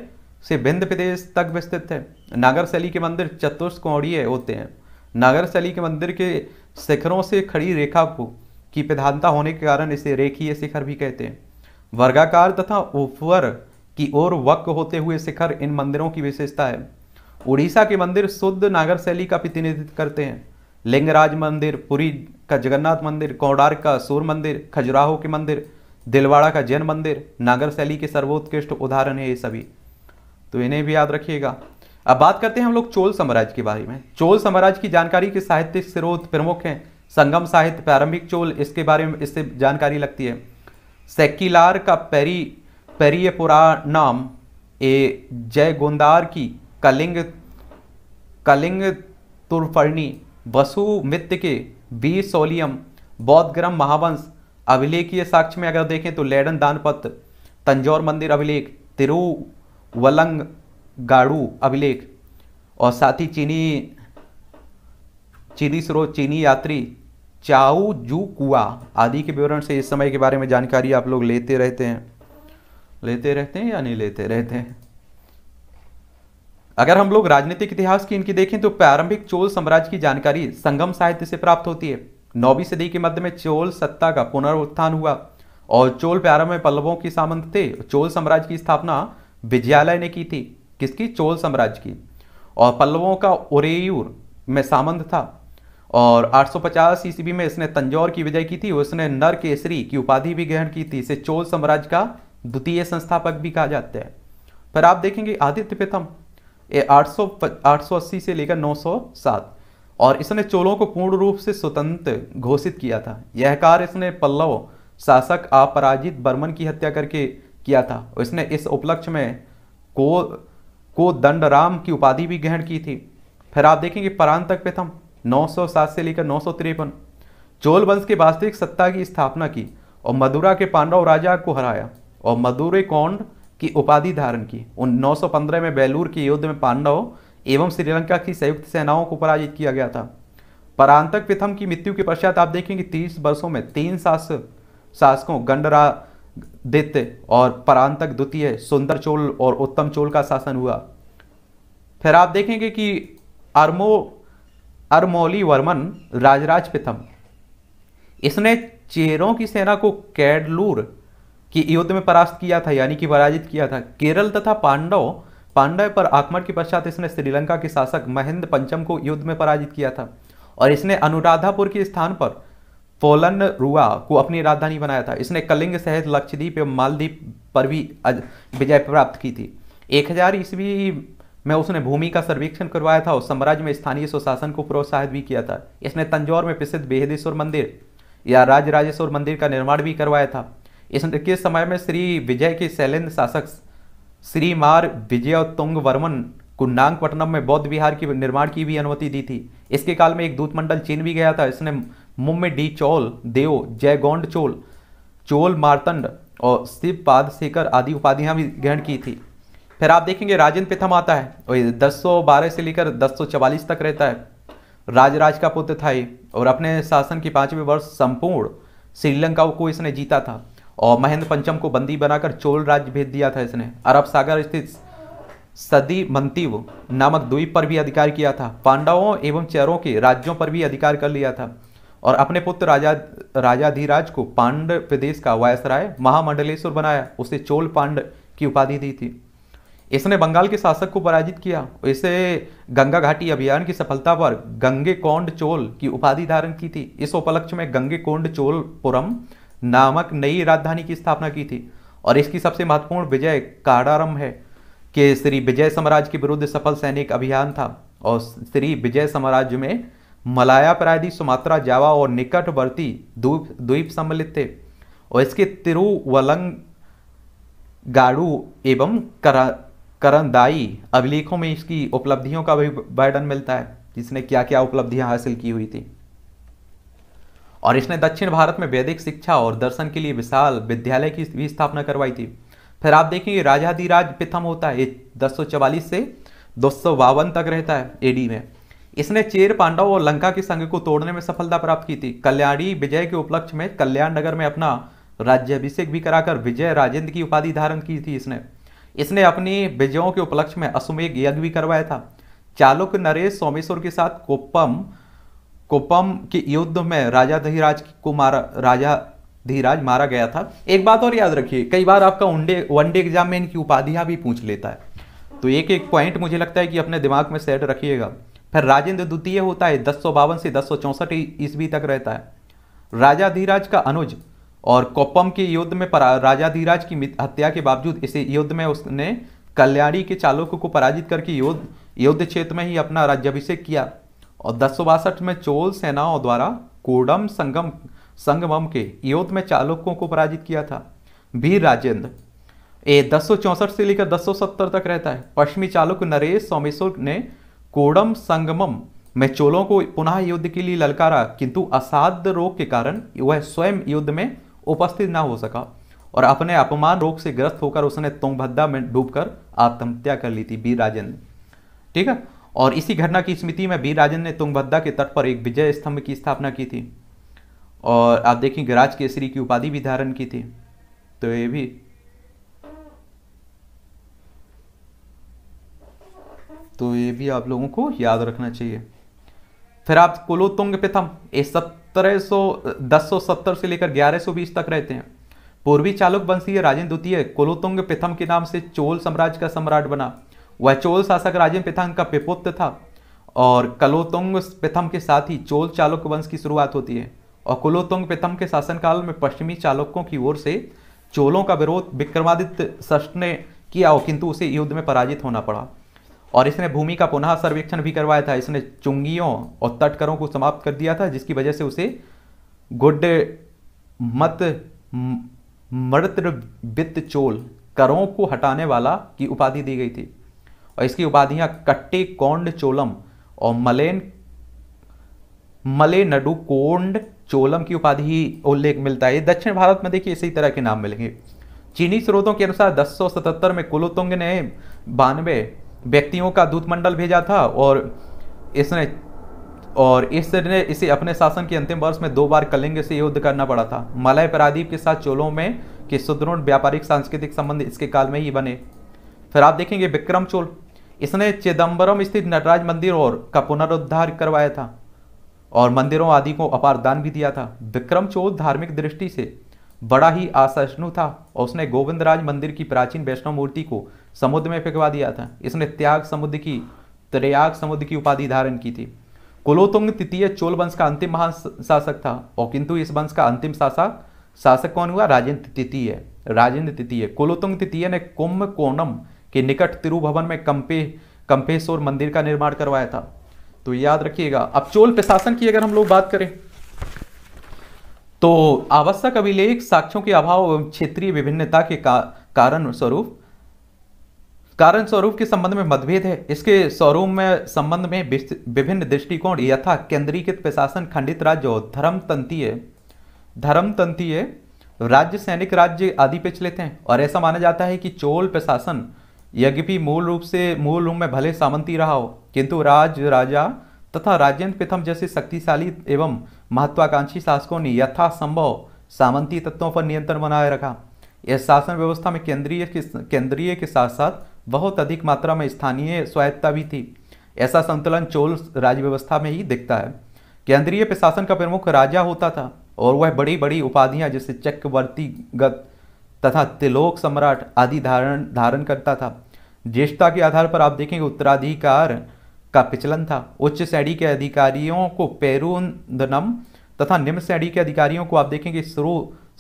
से बिंद प्रदेश तक विस्तृत है नागर शैली के मंदिर चतुष्कोणीय होते हैं नागर शैली के मंदिर के शिखरों से खड़ी रेखा को की प्रधानता होने के कारण इसे रेखीय शिखर भी कहते हैं वर्गाकार तथा उपवर की ओर वक्र होते हुए शिखर इन मंदिरों की विशेषता है उड़ीसा के मंदिर शुद्ध नागर शैली का प्रतिनिधित्व करते हैं लिंगराज मंदिर पुरी का जगन्नाथ मंदिर कौडार का सूर मंदिर खजुराहो के मंदिर दिलवाड़ा का जैन मंदिर नागर शैली के सर्वोत्कृष्ट उदाहरण है ये सभी तो इन्हें भी याद रखिएगा अब बात करते हैं हम लोग चोल साम्राज्य के बारे में चोल साम्राज्य की जानकारी के साहित्यिक स्रोत प्रमुख हैं संगम साहित्य प्रारंभिक चोल इसके बारे में इससे जानकारी लगती है सेक्यूलार का पेरी पुरा नाम ए जय गोंदार की कलिंग कलिंग तुरफर्णी वसु मित्य के बी सोलियम बौद्ध ग्रम महावंश अभिलेखीय साक्ष्य में अगर देखें तो लेडन दानपत्र तंजौर मंदिर अभिलेख तिरुवलंग गाड़ू अभिलेख और साथ ही चीनी चीनी स्रोत चीनी यात्री चाऊ जू कुआ आदि के विवरण से इस समय के बारे में जानकारी आप लोग लेते रहते हैं लेते रहते हैं या नहीं लेते रहते हैं अगर हम लोग राजनीतिक इतिहास की इनकी देखें तो प्रारंभिक चोल साम्राज्य की जानकारी संगम साहित्य से प्राप्त होती है नौवीं सदी के मध्य में चोल सत्ता का पुनरुत्थान हुआ और चोल प्यारंभ में पल्लवों की सामंत थे चोल साम्राज्य की स्थापना विजयालय ने की थी किसकी चोल साम्राज्य की और पल्लवों का उरेयूर में सामंत था और 850 ईस्वी में इसने तंजौर की विजय की थी उसने नर केसरी की उपाधि भी ग्रहण की थी इसे चोल साम्राज्य का द्वितीय संस्थापक भी कहा जाता है पर आप देखेंगे आदित्य प्रथम ये 800 880 से लेकर 907 और इसने चोलों को पूर्ण रूप से स्वतंत्र घोषित किया था यह कार्य इसने पल्लव शासक अपराजित बर्मन की हत्या करके किया था इसने इस उपलक्ष्य में को को दंडराम की उपाधि भी ग्रहण की थी फिर आप देखेंगे परांतक प्रथम 907 से लेकर नौ चोल वंश के वास्तविक सत्ता की स्थापना की और मदुरा के पांडव राजा को हराया और मदुरे कौंड की उपाधि धारण की उन 915 में बेलूर के युद्ध में पांडव एवं श्रीलंका की संयुक्त सेनाओं को पराजित किया गया था परांतक प्रथम की मृत्यु के पश्चात आप देखेंगे तीस वर्षों में तीन शास शासकों गंडरा दित्य और परांतक द्वितीय सुंदर चोल और उत्तम चोल का शासन हुआ फिर आप देखेंगे कि अरमो अरमोली वर्मन राजराज प्रथम इसने चेरों की सेना को कैडलूर कि युद्ध में परास्त किया था यानी कि पराजित किया था केरल तथा पांडव पांडव पर आक्रमण के पश्चात इसने श्रीलंका के शासक महेंद्र पंचम को युद्ध में पराजित किया था और इसने अनुराधापुर के स्थान पर पोलन रुआ को अपनी राजधानी बनाया था इसने कलिंग सहित लक्षद्वीप एवं मालदीप पर भी विजय प्राप्त की थी एक हजार ईस्वी में उसने भूमि का सर्वेक्षण करवाया था और साम्राज्य में स्थानीय स्वशासन को प्रोत्साहित भी किया था इसने तंजौर में प्रसिद्ध बेहदेश्वर मंदिर या राजराजेश्वर मंदिर का निर्माण भी करवाया था इसके समय में श्री विजय के शैलेंद्र शासक श्रीमार विजय तुंग वर्मन कुंडांगपट्टनम में बौद्ध विहार की निर्माण की भी अनुमति दी थी इसके काल में एक दूत मंडल चीन भी गया था इसने मुम्बई डी चोल देव जयगोंड चोल चोल मारतंड और शिव पाद शेखर आदि उपाधियां भी ग्रहण की थी फिर आप देखेंगे राजेंद्र प्रथम आता है और दस सौ बारह से लेकर दस सौ चवालीस तक रहता है राजराज का पुत्र था ये और अपने शासन के पांचवें वर्ष संपूर्ण श्रीलंका को इसने जीता था और महेंद्र पंचम को बंदी बनाकर चोल राज्य भेज दिया था इसने अरब सागर स्थित सदी मंतीव नामक द्वीप पर भी अधिकार किया था पांडवों एवं चेरों के राज्यों पर भी अधिकार कर लिया था और अपने पुत्र राजा राजाधिराज को पांड प्रदेश का वायसराय महामंडलेश्वर बनाया उसे चोल पांड की उपाधि दी थी इसने बंगाल के शासक को पराजित किया इसे गंगा घाटी अभियान की सफलता पर गंगे कोंड चोल की उपाधि धारण की थी इस उपलक्ष्य में गंगे कोंड चोलपुरम नामक नई राजधानी की स्थापना की थी और इसकी सबसे महत्वपूर्ण विजय काड़ारम है कि श्री विजय साम्राज्य के विरुद्ध सफल सैनिक अभियान था और श्री विजय साम्राज्य में मलाया प्रायदी सुमात्रा जावा और निकटवर्ती द्वीप द्वीप सम्मिलित थे और इसके तिरुवलंग गाड़ू एवं कर करंदाई अभिलेखों में इसकी उपलब्धियों का भी वर्णन मिलता है जिसने क्या क्या उपलब्धियां हासिल की हुई थी और इसने दक्षिण भारत में वैदिक शिक्षा और दर्शन के लिए विशाल विद्यालय की भी स्थापना करवाई थी फिर आप देखेंगे राजाधिराज प्रथम होता है ये दस से दो तक रहता है एडी में इसने चेर पांडव और लंका के संघ को तोड़ने में सफलता प्राप्त की थी कल्याणी विजय के उपलक्ष्य में कल्याण नगर में अपना राज्याभिषेक भी कराकर विजय राजेंद्र की उपाधि धारण की थी इसने इसने अपनी विजयों के उपलक्ष्य में अश्वमेघ यज्ञ भी करवाया था चालुक नरेश सोमेश्वर के साथ कोप्पम कोपम के युद्ध में राजा दहीराज को मारा राजा धीराज मारा गया था एक बात और याद रखिए कई बार आपका वनडे एग्जाम में इनकी उपाधियां भी पूछ लेता है तो एक एक पॉइंट मुझे लगता है कि अपने दिमाग में सेट रखिएगा फिर राजेंद्र द्वितीय होता है दस से दस ईस्वी तक रहता है राजा धीराज का अनुज और कोपम के युद्ध में राजा धीराज की हत्या के बावजूद इस युद्ध में उसने कल्याणी के चालुक्य को पराजित करके युद्ध युद्ध क्षेत्र में ही अपना राज्याभिषेक किया और दस में चोल सेनाओं द्वारा कोडम संगम संगमम के योग में चालुक्यों को पराजित किया था वीर राजेंद्र ए दस से लेकर दस तक रहता है पश्चिमी चालुक्य नरेश सोमेश्वर ने कोडम संगमम में चोलों को पुनः युद्ध के लिए ललकारा किंतु असाध्य रोग के कारण वह स्वयं युद्ध में उपस्थित ना हो सका और अपने अपमान रोग से ग्रस्त होकर उसने तुंगभद्रा में डूबकर आत्महत्या कर ली थी वीर राजेंद्र ठीक है और इसी घटना की स्मृति में वीर राजेंद्र ने तुंगभद्रा के तट पर एक विजय स्तंभ की स्थापना की थी और आप देखें गिराज केसरी की उपाधि भी धारण की थी तो ये भी तो ये भी आप लोगों को याद रखना चाहिए फिर आप कुलोत्तुंग प्रथम ये सत्रह सौ दस सो सत्तर से लेकर ग्यारह सो बीस तक रहते हैं पूर्वी चालुक वंशीय राजेंद्र द्वितीय कुलोत्तुंग प्रथम के नाम से चोल साम्राज्य का सम्राट बना वह चोल शासक राजेन पिथंग का पिपुत्र था और कलोतुंग प्रथम के साथ ही चोल चालुक्य वंश की शुरुआत होती है और कुलोतुंग प्रथम के शासनकाल में पश्चिमी चालुक्यों की ओर से चोलों का विरोध विक्रमादित्य षष्ठ ने किया और किंतु उसे युद्ध में पराजित होना पड़ा और इसने भूमि का पुनः सर्वेक्षण भी करवाया था इसने चुंगियों और तटकरों को समाप्त कर दिया था जिसकी वजह से उसे गुड मत मृत वित्त चोल करों को हटाने वाला की उपाधि दी गई थी और इसकी उपाधियां कट्टे कौंड चोलम और मलेन मले कोंड चोलम की उपाधि उल्लेख मिलता है दक्षिण भारत में देखिए इसी तरह के नाम मिलेंगे चीनी स्रोतों के अनुसार 1077 में कुलोतुंग ने बानवे व्यक्तियों का दूत मंडल भेजा था और इसने और इसने इसे अपने शासन के अंतिम वर्ष में दो बार कलिंग से युद्ध करना पड़ा था मलय प्रादीप के साथ चोलों में के सुदृढ़ व्यापारिक सांस्कृतिक संबंध इसके काल में ही बने फिर आप देखेंगे विक्रम चोल इसने चिदम्बरम स्थित नटराज मंदिर और का पुनरुद्धार करवाया था और मंदिरों आदि को अपार दान भी दिया था विक्रम चौथ धार्मिक दृष्टि से बड़ा ही आसहिष्णु था और उसने गोविंदराज मंदिर की प्राचीन वैष्णव मूर्ति को समुद्र में फेंकवा दिया था इसने त्याग समुद्र की त्रयाग समुद्र की उपाधि धारण की थी कुलोतुंग तृतीय चोल वंश का अंतिम महाशासक था और किंतु इस वंश का अंतिम शासक शासक कौन हुआ राजेंद्र तृतीय राजेंद्र तृतीय कुलोतुंग तृतीय ने कुंभ कोनम कि निकट तिरुभवन में कंपे कंपेश्वर मंदिर का निर्माण करवाया था तो याद रखिएगा अब चोल प्रशासन की अगर हम लोग बात करें तो आवश्यक अभिलेख साक्ष्यों के अभाव एवं क्षेत्रीय विभिन्नता के का, कारण स्वरूप कारण स्वरूप के संबंध में मतभेद है इसके स्वरूप में संबंध में विभिन्न दृष्टिकोण यथा केंद्रीकृत प्रशासन खंडित राज्य और धर्मतंत्रीय धर्मतंत्रीय राज्य सैनिक राज्य आदि पिछले थे और ऐसा माना जाता है कि चोल प्रशासन यद्यपि मूल रूप से मूल रूप में भले सामंती रहा हो किंतु राज राजा तथा राजेंद्र प्रथम जैसे शक्तिशाली एवं महत्वाकांक्षी शासकों ने यथासंभव सामंती तत्वों पर नियंत्रण बनाए रखा इस शासन व्यवस्था में केंद्रीय केंद्रीय के साथ साथ बहुत अधिक मात्रा में स्थानीय स्वायत्ता भी थी ऐसा संतुलन चोल राज्य व्यवस्था में ही दिखता है केंद्रीय प्रशासन का प्रमुख राजा होता था और वह बड़ी बड़ी उपाधियां जैसे चक्रवर्ती गत तथा तिलोक सम्राट आदि धारण धारण करता था ज्येष्ठता के आधार पर आप देखेंगे उत्तराधिकार का पिचलन था उच्च श्रेणी के अधिकारियों को पेरोदनम तथा निम्न श्रेणी के अधिकारियों को आप देखेंगे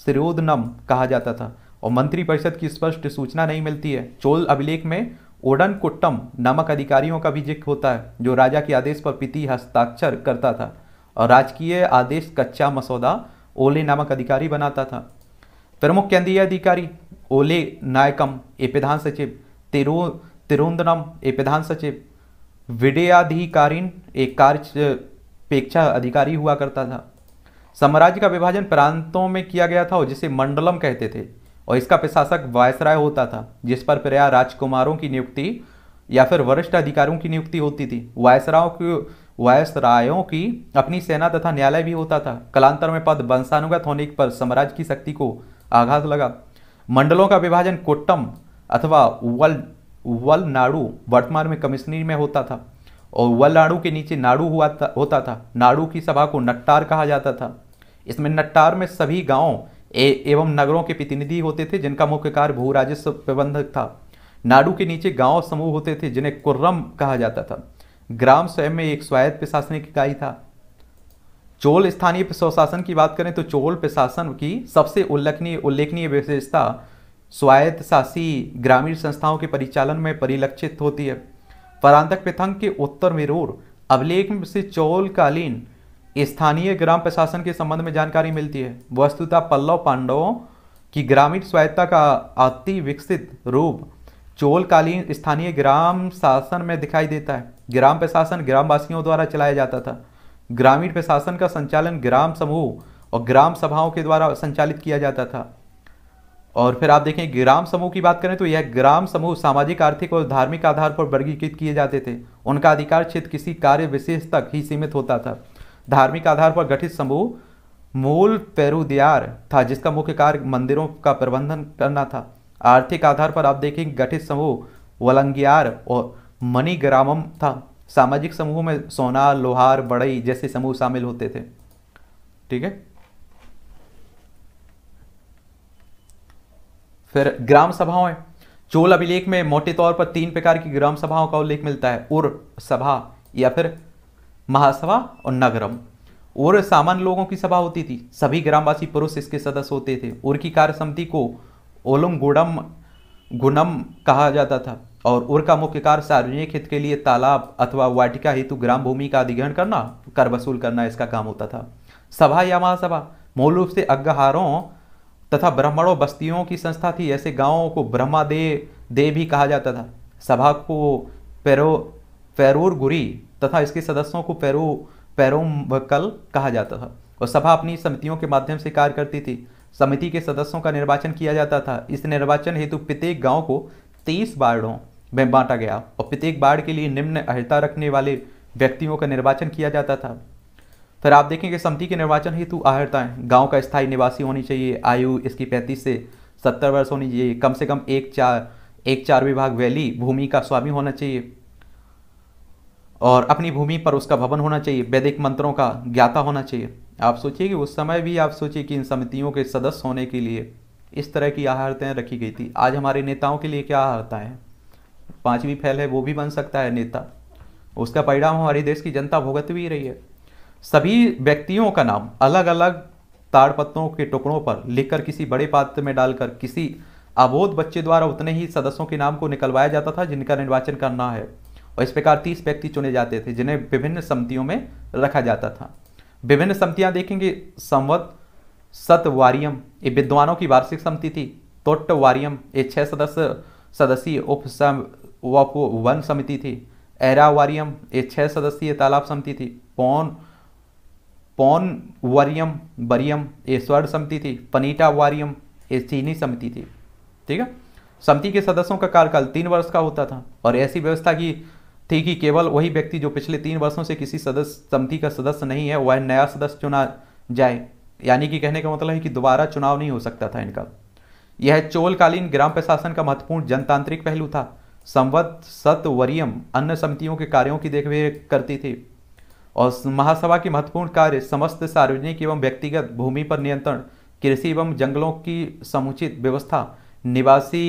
सिरोदनम कहा जाता था और मंत्रिपरिषद की स्पष्ट सूचना नहीं मिलती है चोल अभिलेख में ओडन कुट्टम नामक अधिकारियों का भी जिक्र होता है जो राजा के आदेश पर पिति हस्ताक्षर करता था और राजकीय आदेश कच्चा मसौदा ओले नामक अधिकारी बनाता था प्रमुख केंद्रीय अधिकारी ओले नायकम ए प्रधान सचिव तिरु तिरुवनंतपुरम ए प्रधान सचिव विडयाधिकारीन एक कार्य पेक्षा अधिकारी हुआ करता था साम्राज्य का विभाजन प्रांतों में किया गया था और जिसे मंडलम कहते थे और इसका प्रशासक वायसराय होता था जिस पर प्रया राजकुमारों की नियुक्ति या फिर वरिष्ठ अधिकारियों की नियुक्ति होती थी वायसरायों की वायसरायों की अपनी सेना तथा न्यायालय भी होता था कलांतर में पद वंशानुगत होने पर साम्राज्य की शक्ति को आघात लगा मंडलों का विभाजन कोट्टम अथवा वल वल नाड़ू वर्तमान में कमिश्नरी में होता था और वल नाड़ू के नीचे नाड़ू हुआ था, होता था नाड़ू की सभा को नट्टार कहा जाता था इसमें नट्टार में सभी गाँव एवं नगरों के प्रतिनिधि होते थे जिनका मुख्य कार्य भू राजस्व प्रबंधक था नाडू के नीचे गांव समूह होते थे जिन्हें कुर्रम कहा जाता था ग्राम स्वयं में एक स्वायत्त प्रशासनिक इकाई था चोल स्थानीय स्वशासन की बात करें तो चोल प्रशासन की सबसे उल्लेखनीय उल्लेखनीय विशेषता स्वायत्त शासी ग्रामीण संस्थाओं के परिचालन में परिलक्षित होती है परांतक पिथंग के उत्तर मेरूर अभिलेख में से चौलकालीन स्थानीय ग्राम प्रशासन के संबंध में जानकारी मिलती है वस्तुतः पल्लव पांडवों की ग्रामीण स्वायत्ता का अति विकसित रूप चोलकालीन स्थानीय ग्राम शासन में दिखाई देता है ग्राम प्रशासन ग्रामवासियों द्वारा चलाया जाता था ग्रामीण प्रशासन का संचालन ग्राम समूह और ग्राम सभाओं के द्वारा संचालित किया जाता था और फिर आप देखें ग्राम समूह की बात करें तो यह ग्राम समूह सामाजिक आर्थिक और धार्मिक आधार पर वर्गीकृत किए जाते थे उनका अधिकार क्षेत्र किसी कार्य विशेष तक ही सीमित होता था धार्मिक आधार पर गठित समूह मूल पेरुदियार था जिसका मुख्य कार्य मंदिरों का प्रबंधन करना था आर्थिक आधार पर आप देखें गठित समूह वलंगियार और मणिग्रामम था सामाजिक समूह में सोना लोहार बड़ई जैसे समूह शामिल होते थे ठीक है फिर ग्राम सभाएं चोल अभिलेख में मोटे तौर पर तीन प्रकार की ग्राम सभाओं का उल्लेख मिलता है उर सभा या फिर महासभा और नगरम और सामान्य लोगों की सभा होती थी सभी ग्रामवासी पुरुष इसके सदस्य होते थे उर की कार्य समिति को ओलम गुडम गुणम कहा जाता था और उर का मुख्य कार्य सार्वजनिक हित के लिए तालाब अथवा वाटिका हेतु ग्राम भूमि का अधिग्रहण करना कर वसूल करना इसका काम होता था सभा या महासभा मूल रूप से अग्रहारों तथा ब्राह्मणों बस्तियों की संस्था थी ऐसे गांवों को ब्रह्मा दे भी कहा जाता था सभा को पैरो पैरोर गुरी तथा इसके सदस्यों को पैरो पैरोकल कहा जाता था और सभा अपनी समितियों के माध्यम से कार्य करती थी समिति के सदस्यों का निर्वाचन किया जाता था इस निर्वाचन हेतु प्रत्येक गांव को तेईस बाढ़ों में बांटा गया और प्रत्येक बाढ़ के लिए निम्न अहिता रखने वाले व्यक्तियों का निर्वाचन किया जाता था फिर आप देखेंगे समिति के निर्वाचन हेतु अहर्ताएँ गाँव का स्थायी निवासी होनी चाहिए आयु इसकी पैंतीस से सत्तर वर्ष होनी चाहिए कम से कम एक चार एक चार विभाग वैली भूमि का स्वामी होना चाहिए और अपनी भूमि पर उसका भवन होना चाहिए वैदिक मंत्रों का ज्ञाता होना चाहिए आप सोचिए कि उस समय भी आप सोचिए कि इन समितियों के सदस्य होने के लिए इस तरह की आहारताएँ रखी गई थी आज हमारे नेताओं के लिए क्या आहारताएँ हैं पाँचवीं फैल है वो भी बन सकता है नेता उसका परिणाम हमारे देश की जनता भुगत भी रही है सभी व्यक्तियों का नाम अलग अलग ताड़पत्रों के टुकड़ों पर लिखकर किसी बड़े पात्र में डालकर किसी अबोध बच्चे द्वारा उतने ही सदस्यों के नाम को निकलवाया जाता था जिनका निर्वाचन करना है और इस प्रकार तीस व्यक्ति चुने जाते थे जिन्हें विभिन्न समितियों में रखा जाता था विभिन्न समितियाँ देखेंगे संवत सतवारियम ये विद्वानों की वार्षिक समिति थी तोट वारियम ये छः सदस्य सदस्यीय उप सम वन समिति थी एरा वारियम ये छः सदस्यीय तालाब समिति थी पौन पौन वरियम बरियम ये स्वर्ण समिति थी पनीटा वारियम ये चीनी समिति थी ठीक है समिति के सदस्यों का कार्यकाल तीन वर्ष का होता था और ऐसी व्यवस्था की थी कि केवल वही व्यक्ति जो पिछले तीन वर्षों से किसी सदस्य समिति का सदस्य नहीं है वह नया सदस्य चुना जाए यानी कि कहने का मतलब है कि दोबारा चुनाव नहीं हो सकता था इनका यह चोलकालीन ग्राम प्रशासन का महत्वपूर्ण जनतांत्रिक पहलू था संवत वरियम अन्य समितियों के कार्यों की देखरेख करती थी और महासभा की महत्वपूर्ण कार्य समस्त सार्वजनिक एवं व्यक्तिगत भूमि पर नियंत्रण कृषि एवं जंगलों की समुचित व्यवस्था निवासी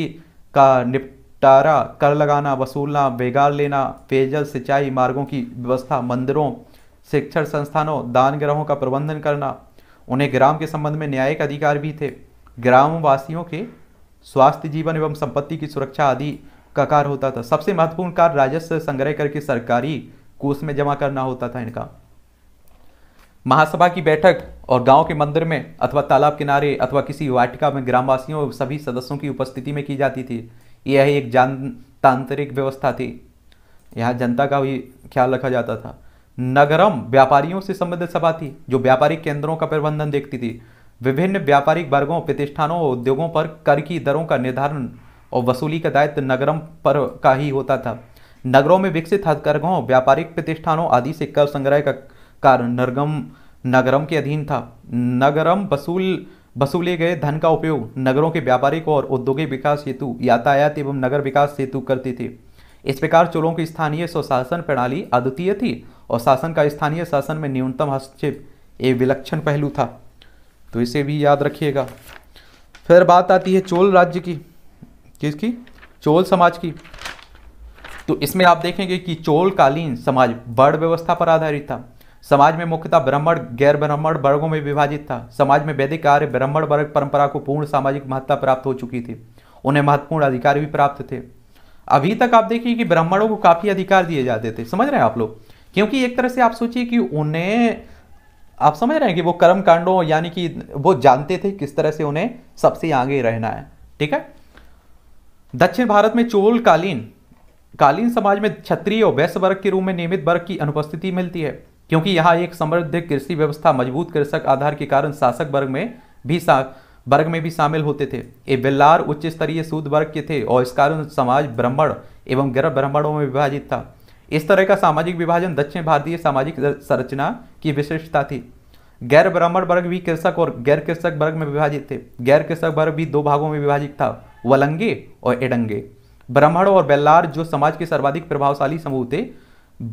का निपटारा कर लगाना वसूलना बेगार लेना पेयजल सिंचाई मार्गों की व्यवस्था मंदिरों शिक्षण संस्थानों दान ग्रहों का प्रबंधन करना उन्हें ग्राम के संबंध में न्यायिक अधिकार भी थे ग्रामवासियों के स्वास्थ्य जीवन एवं संपत्ति की सुरक्षा आदि का कार्य होता था सबसे महत्वपूर्ण कार्य राजस्व संग्रह करके सरकारी कोष में जमा करना होता था इनका महासभा की बैठक और गांव के मंदिर में अथवा तालाब किनारे अथवा किसी वाटिका में ग्रामवासियों सभी सदस्यों की उपस्थिति में की जाती थी यह एक जनतांत्रिक व्यवस्था थी यहाँ जनता का भी ख्याल रखा जाता था नगरम व्यापारियों से संबंधित सभा थी जो व्यापारिक केंद्रों का प्रबंधन देखती थी विभिन्न व्यापारिक वर्गों प्रतिष्ठानों और उद्योगों पर कर की दरों का निर्धारण और वसूली का दायित्व नगरम पर का ही होता था नगरों में विकसित हथकरघों व्यापारिक प्रतिष्ठानों आदि से कर संग्रह का कार्य नरगम नगरम के अधीन था नगरम वसूल वसूले गए धन का उपयोग नगरों के व्यापारिक और औद्योगिक विकास हेतु यातायात एवं नगर विकास हेतु करते थे इस प्रकार चोलों की स्थानीय स्वशासन प्रणाली अद्वितीय थी और शासन का स्थानीय शासन में न्यूनतम हस्तक्षेप एक विलक्षण पहलू था तो इसे भी याद रखिएगा फिर बात आती है चोल राज्य की किसकी चोल समाज की तो इसमें आप देखेंगे कि चोलकालीन समाज वर्ण व्यवस्था पर आधारित था समाज में मुख्यतः ब्राह्मण गैर ब्राह्मण वर्गों में विभाजित था समाज में वैदिक आर्य ब्राह्मण वर्ग परंपरा को पूर्ण सामाजिक महत्ता प्राप्त हो चुकी थी उन्हें महत्वपूर्ण अधिकार भी प्राप्त थे अभी तक आप देखिए कि ब्राह्मणों को काफी अधिकार दिए जाते थे समझ रहे हैं आप लोग क्योंकि एक तरह से आप सोचिए कि उन्हें आप समझ रहे हैं कि वो कर्म कांडों यानी कि वो जानते थे किस तरह से उन्हें सबसे आगे रहना है ठीक है दक्षिण भारत में चोलकालीन कालीन समाज में क्षत्रिय और वैश्य वर्ग के रूप में नियमित वर्ग की अनुपस्थिति मिलती है क्योंकि यहाँ एक समृद्ध कृषि व्यवस्था मजबूत कृषक आधार के कारण शासक वर्ग में भी वर्ग में भी शामिल होते थे ये बेल्लार उच्च स्तरीय सूद वर्ग के थे और इस कारण समाज ब्राह्मण एवं गैर ब्राह्मणों में विभाजित था इस तरह का सामाजिक विभाजन दक्षिण भारतीय सामाजिक संरचना की विशेषता थी गैर ब्राह्मण वर्ग भी कृषक और गैर कृषक वर्ग में विभाजित थे गैर कृषक वर्ग भी दो भागों में विभाजित था वलंगे और एडंगे ब्राह्मण और बेल्लार जो समाज के सर्वाधिक प्रभावशाली समूह थे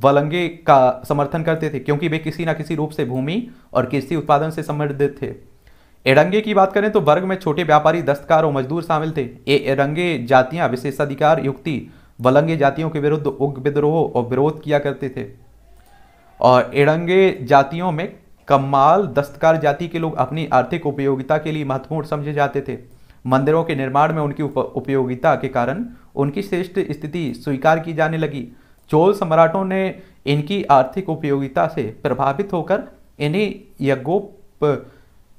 वलंगे का समर्थन करते थे क्योंकि वे किसी ना किसी रूप से भूमि और कृषि उत्पादन से समृद्ध थे एडंगे की बात करें तो वर्ग में छोटे व्यापारी दस्तकार और मजदूर शामिल थे ये एडंगे जातियां विशेषाधिकार युक्ति वलंगे जातियों के विरुद्ध उग विद्रोह और विरोध किया करते थे और एडंगे जातियों में कमाल दस्तकार जाति के लोग अपनी आर्थिक उपयोगिता के लिए महत्वपूर्ण समझे जाते थे मंदिरों के निर्माण में उनकी उप, उपयोगिता के कारण उनकी श्रेष्ठ स्थिति स्वीकार की जाने लगी चोल सम्राटों ने इनकी आर्थिक उपयोगिता से प्रभावित होकर इन्हें यज्ञोप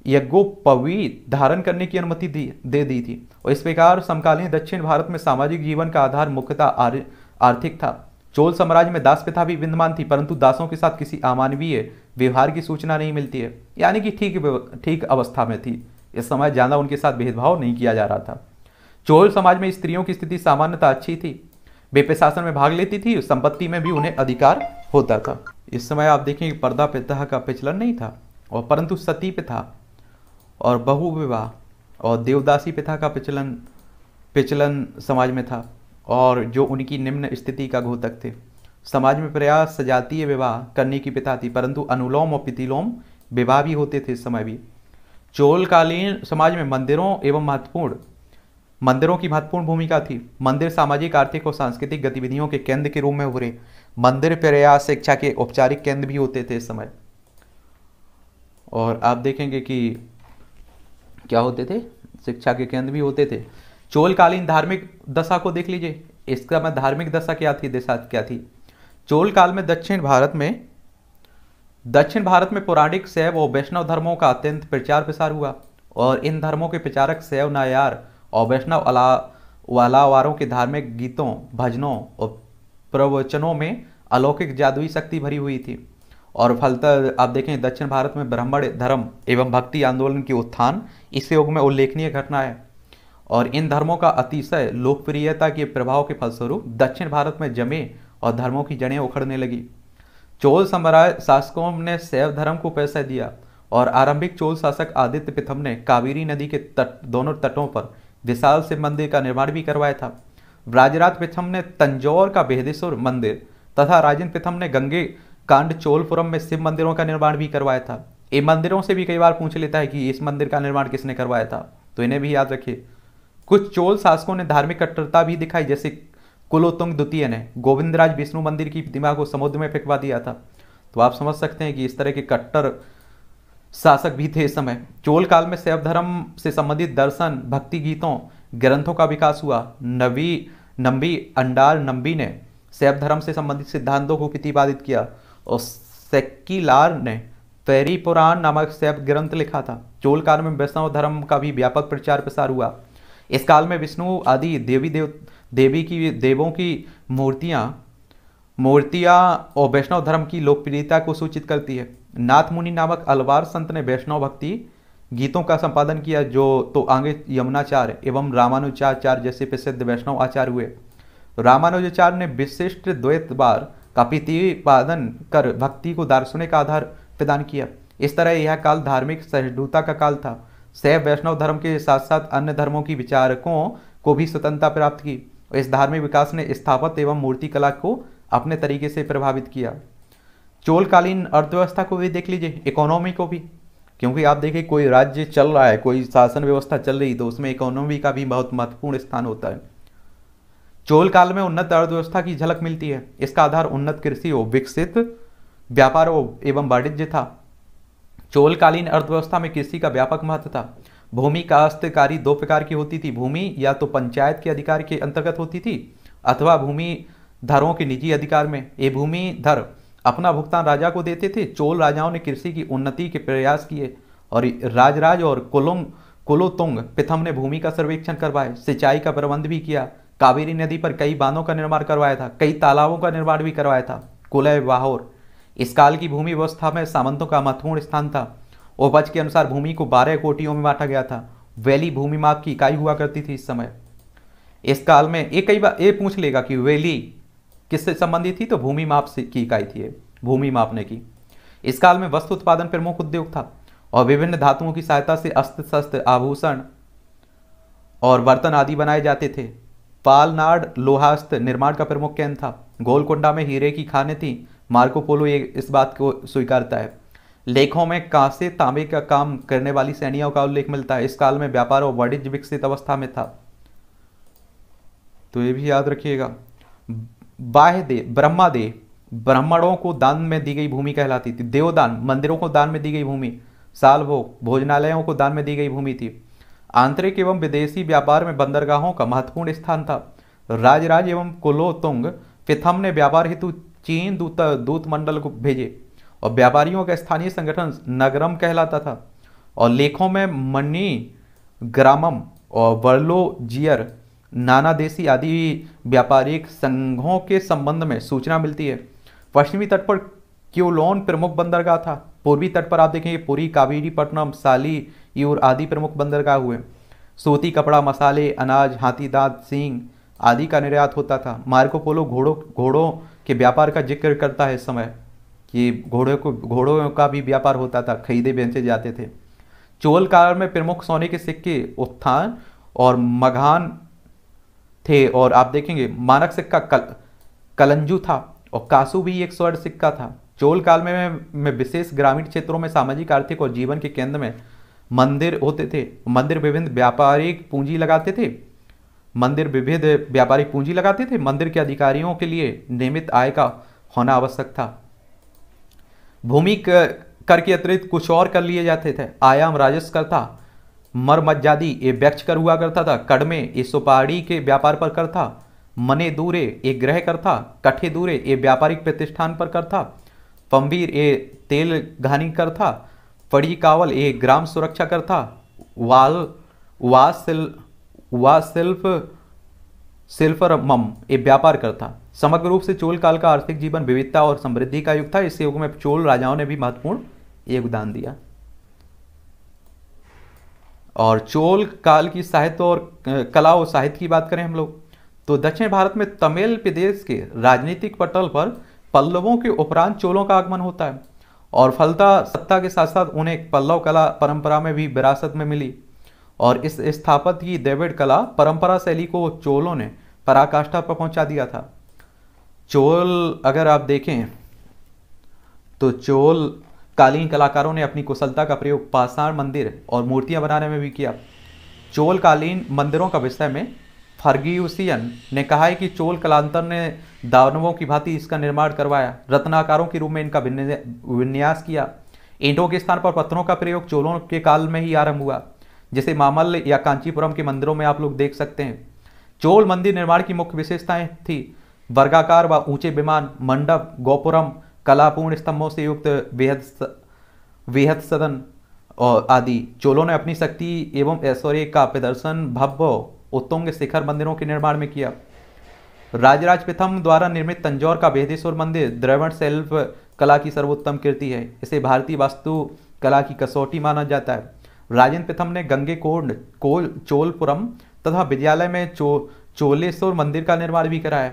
यज्ञोपवी धारण करने की अनुमति दी दे दी थी और इस प्रकार समकालीन दक्षिण भारत में सामाजिक जीवन का आधार मुख्यतः आर, आर्थिक था चोल साम्राज्य में दास प्रथा भी विद्यमान थी परंतु दासों के साथ किसी अमानवीय व्यवहार की सूचना नहीं मिलती है यानी कि ठीक ठीक अवस्था में थी इस समय ज़्यादा उनके साथ भेदभाव नहीं किया जा रहा था चोल समाज में स्त्रियों की स्थिति सामान्यता अच्छी थी वे प्रशासन में भाग लेती थी संपत्ति में भी उन्हें अधिकार होता था इस समय आप देखें कि पर्दा पिता का प्रचलन नहीं था और परंतु सती प्रथा और बहु विवाह और देवदासी प्रथा का प्रचलन प्रचलन समाज में था और जो उनकी निम्न स्थिति का घोतक थे समाज में प्रयास सजातीय विवाह करने की पिता थी परंतु अनुलोम और पितिलोम विवाह भी होते थे इस समय भी चोलकालीन समाज में मंदिरों एवं महत्वपूर्ण मंदिरों की महत्वपूर्ण भूमिका थी मंदिर सामाजिक आर्थिक और सांस्कृतिक गतिविधियों के केंद्र के रूप में उभरे मंदिर प्रयास शिक्षा के औपचारिक केंद्र भी होते थे इस समय और आप देखेंगे कि क्या होते थे शिक्षा के केंद्र भी होते थे चोलकालीन धार्मिक दशा को देख लीजिए इसका मैं मतलब धार्मिक दशा क्या थी दशा क्या थी चोल काल में दक्षिण भारत में दक्षिण भारत में पौराणिक शैव और वैष्णव धर्मों का अत्यंत प्रचार प्रसार हुआ और इन धर्मों के प्रचारक शैव नायार और वैष्णव अला वालावारों के धार्मिक गीतों भजनों और प्रवचनों में अलौकिक जादुई शक्ति भरी हुई थी और फलत आप देखें दक्षिण भारत में ब्राह्मण धर्म एवं भक्ति आंदोलन की उत्थान इस योग में उल्लेखनीय घटना है और इन धर्मों का अतिशय लोकप्रियता के प्रभाव के फलस्वरूप दक्षिण भारत में जमे और धर्मों की जड़ें उखड़ने लगी चोल साम्राज्य शासकों ने शैव धर्म को पैसा दिया और आरंभिक चोल शासक आदित्य प्रथम ने कावेरी नदी के तट दोनों तटों पर विशाल शिव मंदिर का निर्माण भी करवाया था ब्राजराज प्रथम ने तंजौर का बेहदेश्वर मंदिर तथा राजेंद्र प्रथम ने गंगे कांड चोलपुरम में शिव मंदिरों का निर्माण भी करवाया था इन मंदिरों से भी कई बार पूछ लेता है कि इस मंदिर का निर्माण किसने करवाया था तो इन्हें भी याद रखिए कुछ चोल शासकों ने धार्मिक कट्टरता भी दिखाई जैसे कुलोत्तुंग द्वितीय ने गोविंदराज विष्णु मंदिर की प्रतिमा को समुद्र में फेंकवा दिया था तो आप समझ सकते हैं कि इस तरह के कट्टर शासक भी थे इस समय चोल काल में शैव धर्म से संबंधित दर्शन भक्ति गीतों ग्रंथों का विकास हुआ नवी नंबी अंडाल नंबी ने शैव धर्म से संबंधित सिद्धांतों को प्रतिपादित किया और सेक्कीलार ने फेरी पुराण नामक शैव ग्रंथ लिखा था चोल काल में वैष्णव धर्म का भी व्यापक प्रचार प्रसार हुआ इस काल में विष्णु आदि देवी देव देवी की देवों की मूर्तियाँ मूर्तियाँ और वैष्णव धर्म की लोकप्रियता को सूचित करती है नाथ मुनि नामक अलवार संत ने वैष्णव भक्ति गीतों का संपादन किया जो तो आगे यमुनाचार्य एवं रामानुजाचार्य जैसे प्रसिद्ध वैष्णव आचार्य हुए रामानुजाचार्य ने विशिष्ट द्वैतवार का प्रतिपादन कर भक्ति को दार्शनिक आधार प्रदान किया इस तरह यह काल धार्मिक सहिष्णुता का काल था शैव वैष्णव धर्म के साथ साथ अन्य धर्मों की विचारकों को भी स्वतंत्रता प्राप्त की इस धार्मिक विकास ने स्थापत्य एवं मूर्तिकला को अपने तरीके से प्रभावित किया चोलकालीन अर्थव्यवस्था को भी देख लीजिए इकोनॉमी को भी क्योंकि आप देखिए कोई राज्य चल रहा है कोई शासन व्यवस्था चल रही तो उसमें इकोनॉमी का भी बहुत महत्वपूर्ण स्थान होता है चोल काल में उन्नत अर्थव्यवस्था की झलक मिलती है इसका आधार उन्नत कृषि हो विकसित व्यापार हो एवं वाणिज्य था चोलकालीन अर्थव्यवस्था में कृषि का व्यापक महत्व था भूमि काश्तकारी दो प्रकार की होती थी भूमि या तो पंचायत के अधिकार के अंतर्गत होती थी अथवा भूमि धरों के निजी अधिकार में ये भूमि धर अपना भुगतान राजा को देते थे चोल राजाओं ने कृषि की उन्नति के प्रयास किए और राजराज और कुलुम कुलोतुंग पिथम ने भूमि का सर्वेक्षण करवाए सिंचाई का प्रबंध भी किया कावेरी नदी पर कई बांधों का निर्माण करवाया था कई तालाबों का निर्माण भी करवाया था कुलय वाहौर इस काल की भूमि व्यवस्था में सामंतों का महत्वपूर्ण स्थान था उपज के अनुसार भूमि को बारह कोटियों में बांटा गया था वैली भूमि माप की इकाई हुआ करती थी इस समय इस काल में एक कई बार ये पूछ लेगा कि वैली किससे संबंधित थी तो भूमि माप से की इकाई थी भूमि मापने की इस काल में वस्तु उत्पादन प्रमुख उद्योग था और विभिन्न धातुओं की सहायता से अस्त्र शस्त्र आभूषण और बर्तन आदि बनाए जाते थे पालनाड लोहास्त्र निर्माण का प्रमुख केंद्र था गोलकोंडा में हीरे की खाने थी मार्को पोलो ये इस बात को स्वीकारता है लेखों में कांसे तांबे का काम करने वाली सैनियों का उल्लेख मिलता है इस काल में व्यापार और वाणिज्य विकसित अवस्था में था तो ये भी याद रखिएगा ब्रह्मा दे ब्राह्मणों को दान में दी गई भूमि कहलाती थी देवदान मंदिरों को दान में दी गई भूमि साल भो भोजनालयों को दान में दी गई भूमि थी आंतरिक एवं विदेशी व्यापार में बंदरगाहों का महत्वपूर्ण स्थान था राजराज एवं कुलोतुंग पिथम ने व्यापार हेतु चीन दूत दूत मंडल को भेजे और व्यापारियों का स्थानीय संगठन नगरम कहलाता था और लेखों में मनी ग्रामम और वर्लोजियर देसी आदि व्यापारिक संघों के संबंध में सूचना मिलती है पश्चिमी तट पर क्योलोन प्रमुख बंदरगाह था पूर्वी तट पर आप देखेंगे पूरी कावेरीपट्टनम साली यूर आदि प्रमुख बंदरगाह हुए सोती कपड़ा मसाले अनाज हाथी दांत सींग आदि का निर्यात होता था मार्को पोलो घोड़ों घोड़ों के व्यापार का जिक्र करता है इस समय कि घोड़े को घोड़ों का भी व्यापार होता था खरीदे बेचे जाते थे चोल काल में प्रमुख सोने के सिक्के उत्थान और मघान थे और आप देखेंगे मानक सिक्का कल कलंजू था और कासू भी एक स्वर्ण सिक्का था चोल काल में में विशेष ग्रामीण क्षेत्रों में सामाजिक आर्थिक और जीवन के केंद्र में मंदिर होते थे मंदिर विभिन्न व्यापारिक पूंजी लगाते थे मंदिर विभिन्न व्यापारिक पूंजी लगाते थे मंदिर के अधिकारियों के लिए नियमित आय का होना आवश्यक था भूमि कर के अतिरिक्त कुछ और कर लिए जाते थे आयाम राजस्व कर था मर मज्जादी ये व्यक्ष कर हुआ करता था कड़मे ये सुपारी के व्यापार पर कर था मने दूरे ये ग्रह कर था कठे दूरे ये व्यापारिक प्रतिष्ठान पर कर था पम्बीर ये तेल घानी कर था फड़ी कावल ये ग्राम सुरक्षा कर था वाल वा सिल वा सिल्फ सिल्फर मम ये व्यापार कर था समग्र रूप से चोल काल का आर्थिक जीवन विविधता और समृद्धि का युग था इस युग में चोल राजाओं ने भी महत्वपूर्ण योगदान दिया और चोल काल की साहित्य और कला और साहित्य की बात करें हम लोग तो दक्षिण भारत में तमिल प्रदेश के राजनीतिक पटल पर पल्लवों के उपरांत चोलों का आगमन होता है और फलता सत्ता के साथ साथ उन्हें पल्लव कला परंपरा में भी विरासत में मिली और इस स्थापत्य की देविड कला परंपरा शैली को चोलों ने पराकाष्ठा पर पहुंचा दिया था चोल अगर आप देखें तो चोल कालीन कलाकारों ने अपनी कुशलता का प्रयोग पाषाण मंदिर और मूर्तियां बनाने में भी किया चोल कालीन मंदिरों का विषय में फर्ग्यूसियन ने कहा है कि चोल कलांतर ने दानवों की भांति इसका निर्माण करवाया रत्नाकारों के रूप में इनका विन्यास किया ईंटों के स्थान पर पत्थरों का प्रयोग चोलों के काल में ही आरंभ हुआ जिसे मामल या कांचीपुरम के मंदिरों में आप लोग देख सकते हैं चोल मंदिर निर्माण की मुख्य विशेषताएं थी वर्गाकार व ऊंचे विमान मंडप गोपुरम कलापूर्ण स्तंभों से युक्त बेहद बेहद सदन और आदि चोलों ने अपनी शक्ति एवं ऐश्वर्य का प्रदर्शन भव्य उत्तुंग शिखर मंदिरों के निर्माण में किया राजराज प्रथम द्वारा निर्मित तंजौर का बेहदेश्वर मंदिर द्रवण शिल्प कला की सर्वोत्तम कृति है इसे भारतीय वास्तु कला की कसौटी माना जाता है राजेंद्र प्रथम ने गंगे कोंड कोल चोलपुरम तथा विद्यालय में चो चोलेश्वर मंदिर का निर्माण भी कराया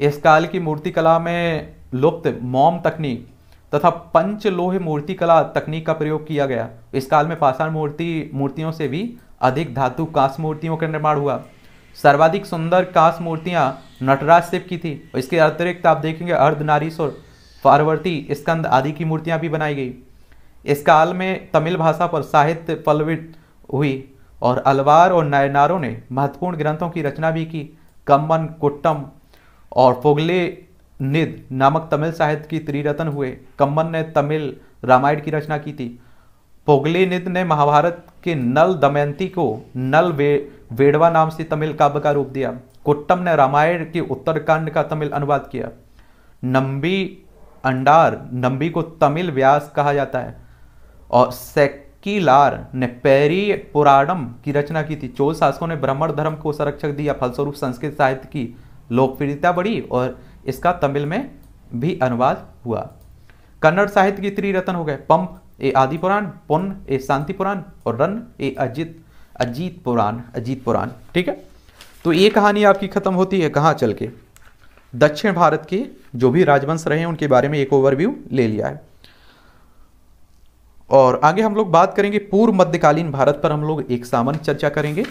इस काल की मूर्तिकला में लुप्त मोम तकनीक तथा पंचलोह मूर्तिकला तकनीक का प्रयोग किया गया इस काल में पाषाण मूर्ति मूर्तियों से भी अधिक धातु कांस मूर्तियों का निर्माण हुआ सर्वाधिक सुंदर कांस मूर्तियाँ नटराज शिव की थी इसके अतिरिक्त आप देखेंगे अर्धनारीश्वर पार्वती स्कंद आदि की मूर्तियाँ भी बनाई गई इस काल में तमिल भाषा पर साहित्य पलवित हुई और अलवार और नयनारों ने महत्वपूर्ण ग्रंथों की रचना भी की कम्बन कुट्टम और पोगले निद नामक तमिल साहित्य की त्रिरत्न हुए कम्बन ने तमिल रामायण की रचना की थी पोगले निद ने महाभारत के नल दमयंती को नल वे वेडवा नाम से तमिल काव्य का रूप दिया कोट्टम ने रामायण के उत्तरकांड का तमिल अनुवाद किया नंबी अंडार नंबी को तमिल व्यास कहा जाता है और सेक्कीलार ने पेरी पुराणम की रचना की थी चोल शासकों ने ब्राह्मण धर्म को संरक्षक दिया फलस्वरूप संस्कृत साहित्य की लोकप्रियता बढ़ी और इसका तमिल में भी अनुवाद हुआ कन्नड़ साहित्य की त्रिरत्न हो गए पंप ए आदि पुराण पुन ए शांति पुराण और रन ए अजित अजीत पुराण अजीत पुराण ठीक है तो ये कहानी आपकी खत्म होती है कहाँ चल के दक्षिण भारत के जो भी राजवंश रहे हैं उनके बारे में एक ओवरव्यू ले लिया है और आगे हम लोग बात करेंगे पूर्व मध्यकालीन भारत पर हम लोग एक सामान्य चर्चा करेंगे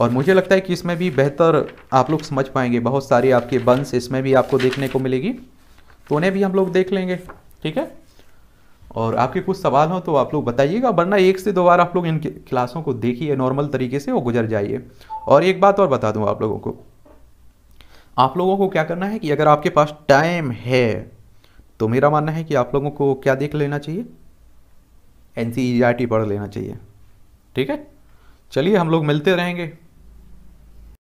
और मुझे लगता है कि इसमें भी बेहतर आप लोग समझ पाएंगे बहुत सारी आपके बंस इसमें भी आपको देखने को मिलेगी तो उन्हें भी हम लोग देख लेंगे ठीक है और आपके कुछ सवाल हो तो आप लोग बताइएगा वरना एक से दो बार आप लोग इन क्लासों को देखिए नॉर्मल तरीके से वो गुजर जाइए और एक बात और बता दूँ आप लोगों को आप लोगों को क्या करना है कि अगर आपके पास टाइम है तो मेरा मानना है कि आप लोगों को क्या देख लेना चाहिए एन पढ़ लेना चाहिए ठीक है चलिए हम लोग मिलते रहेंगे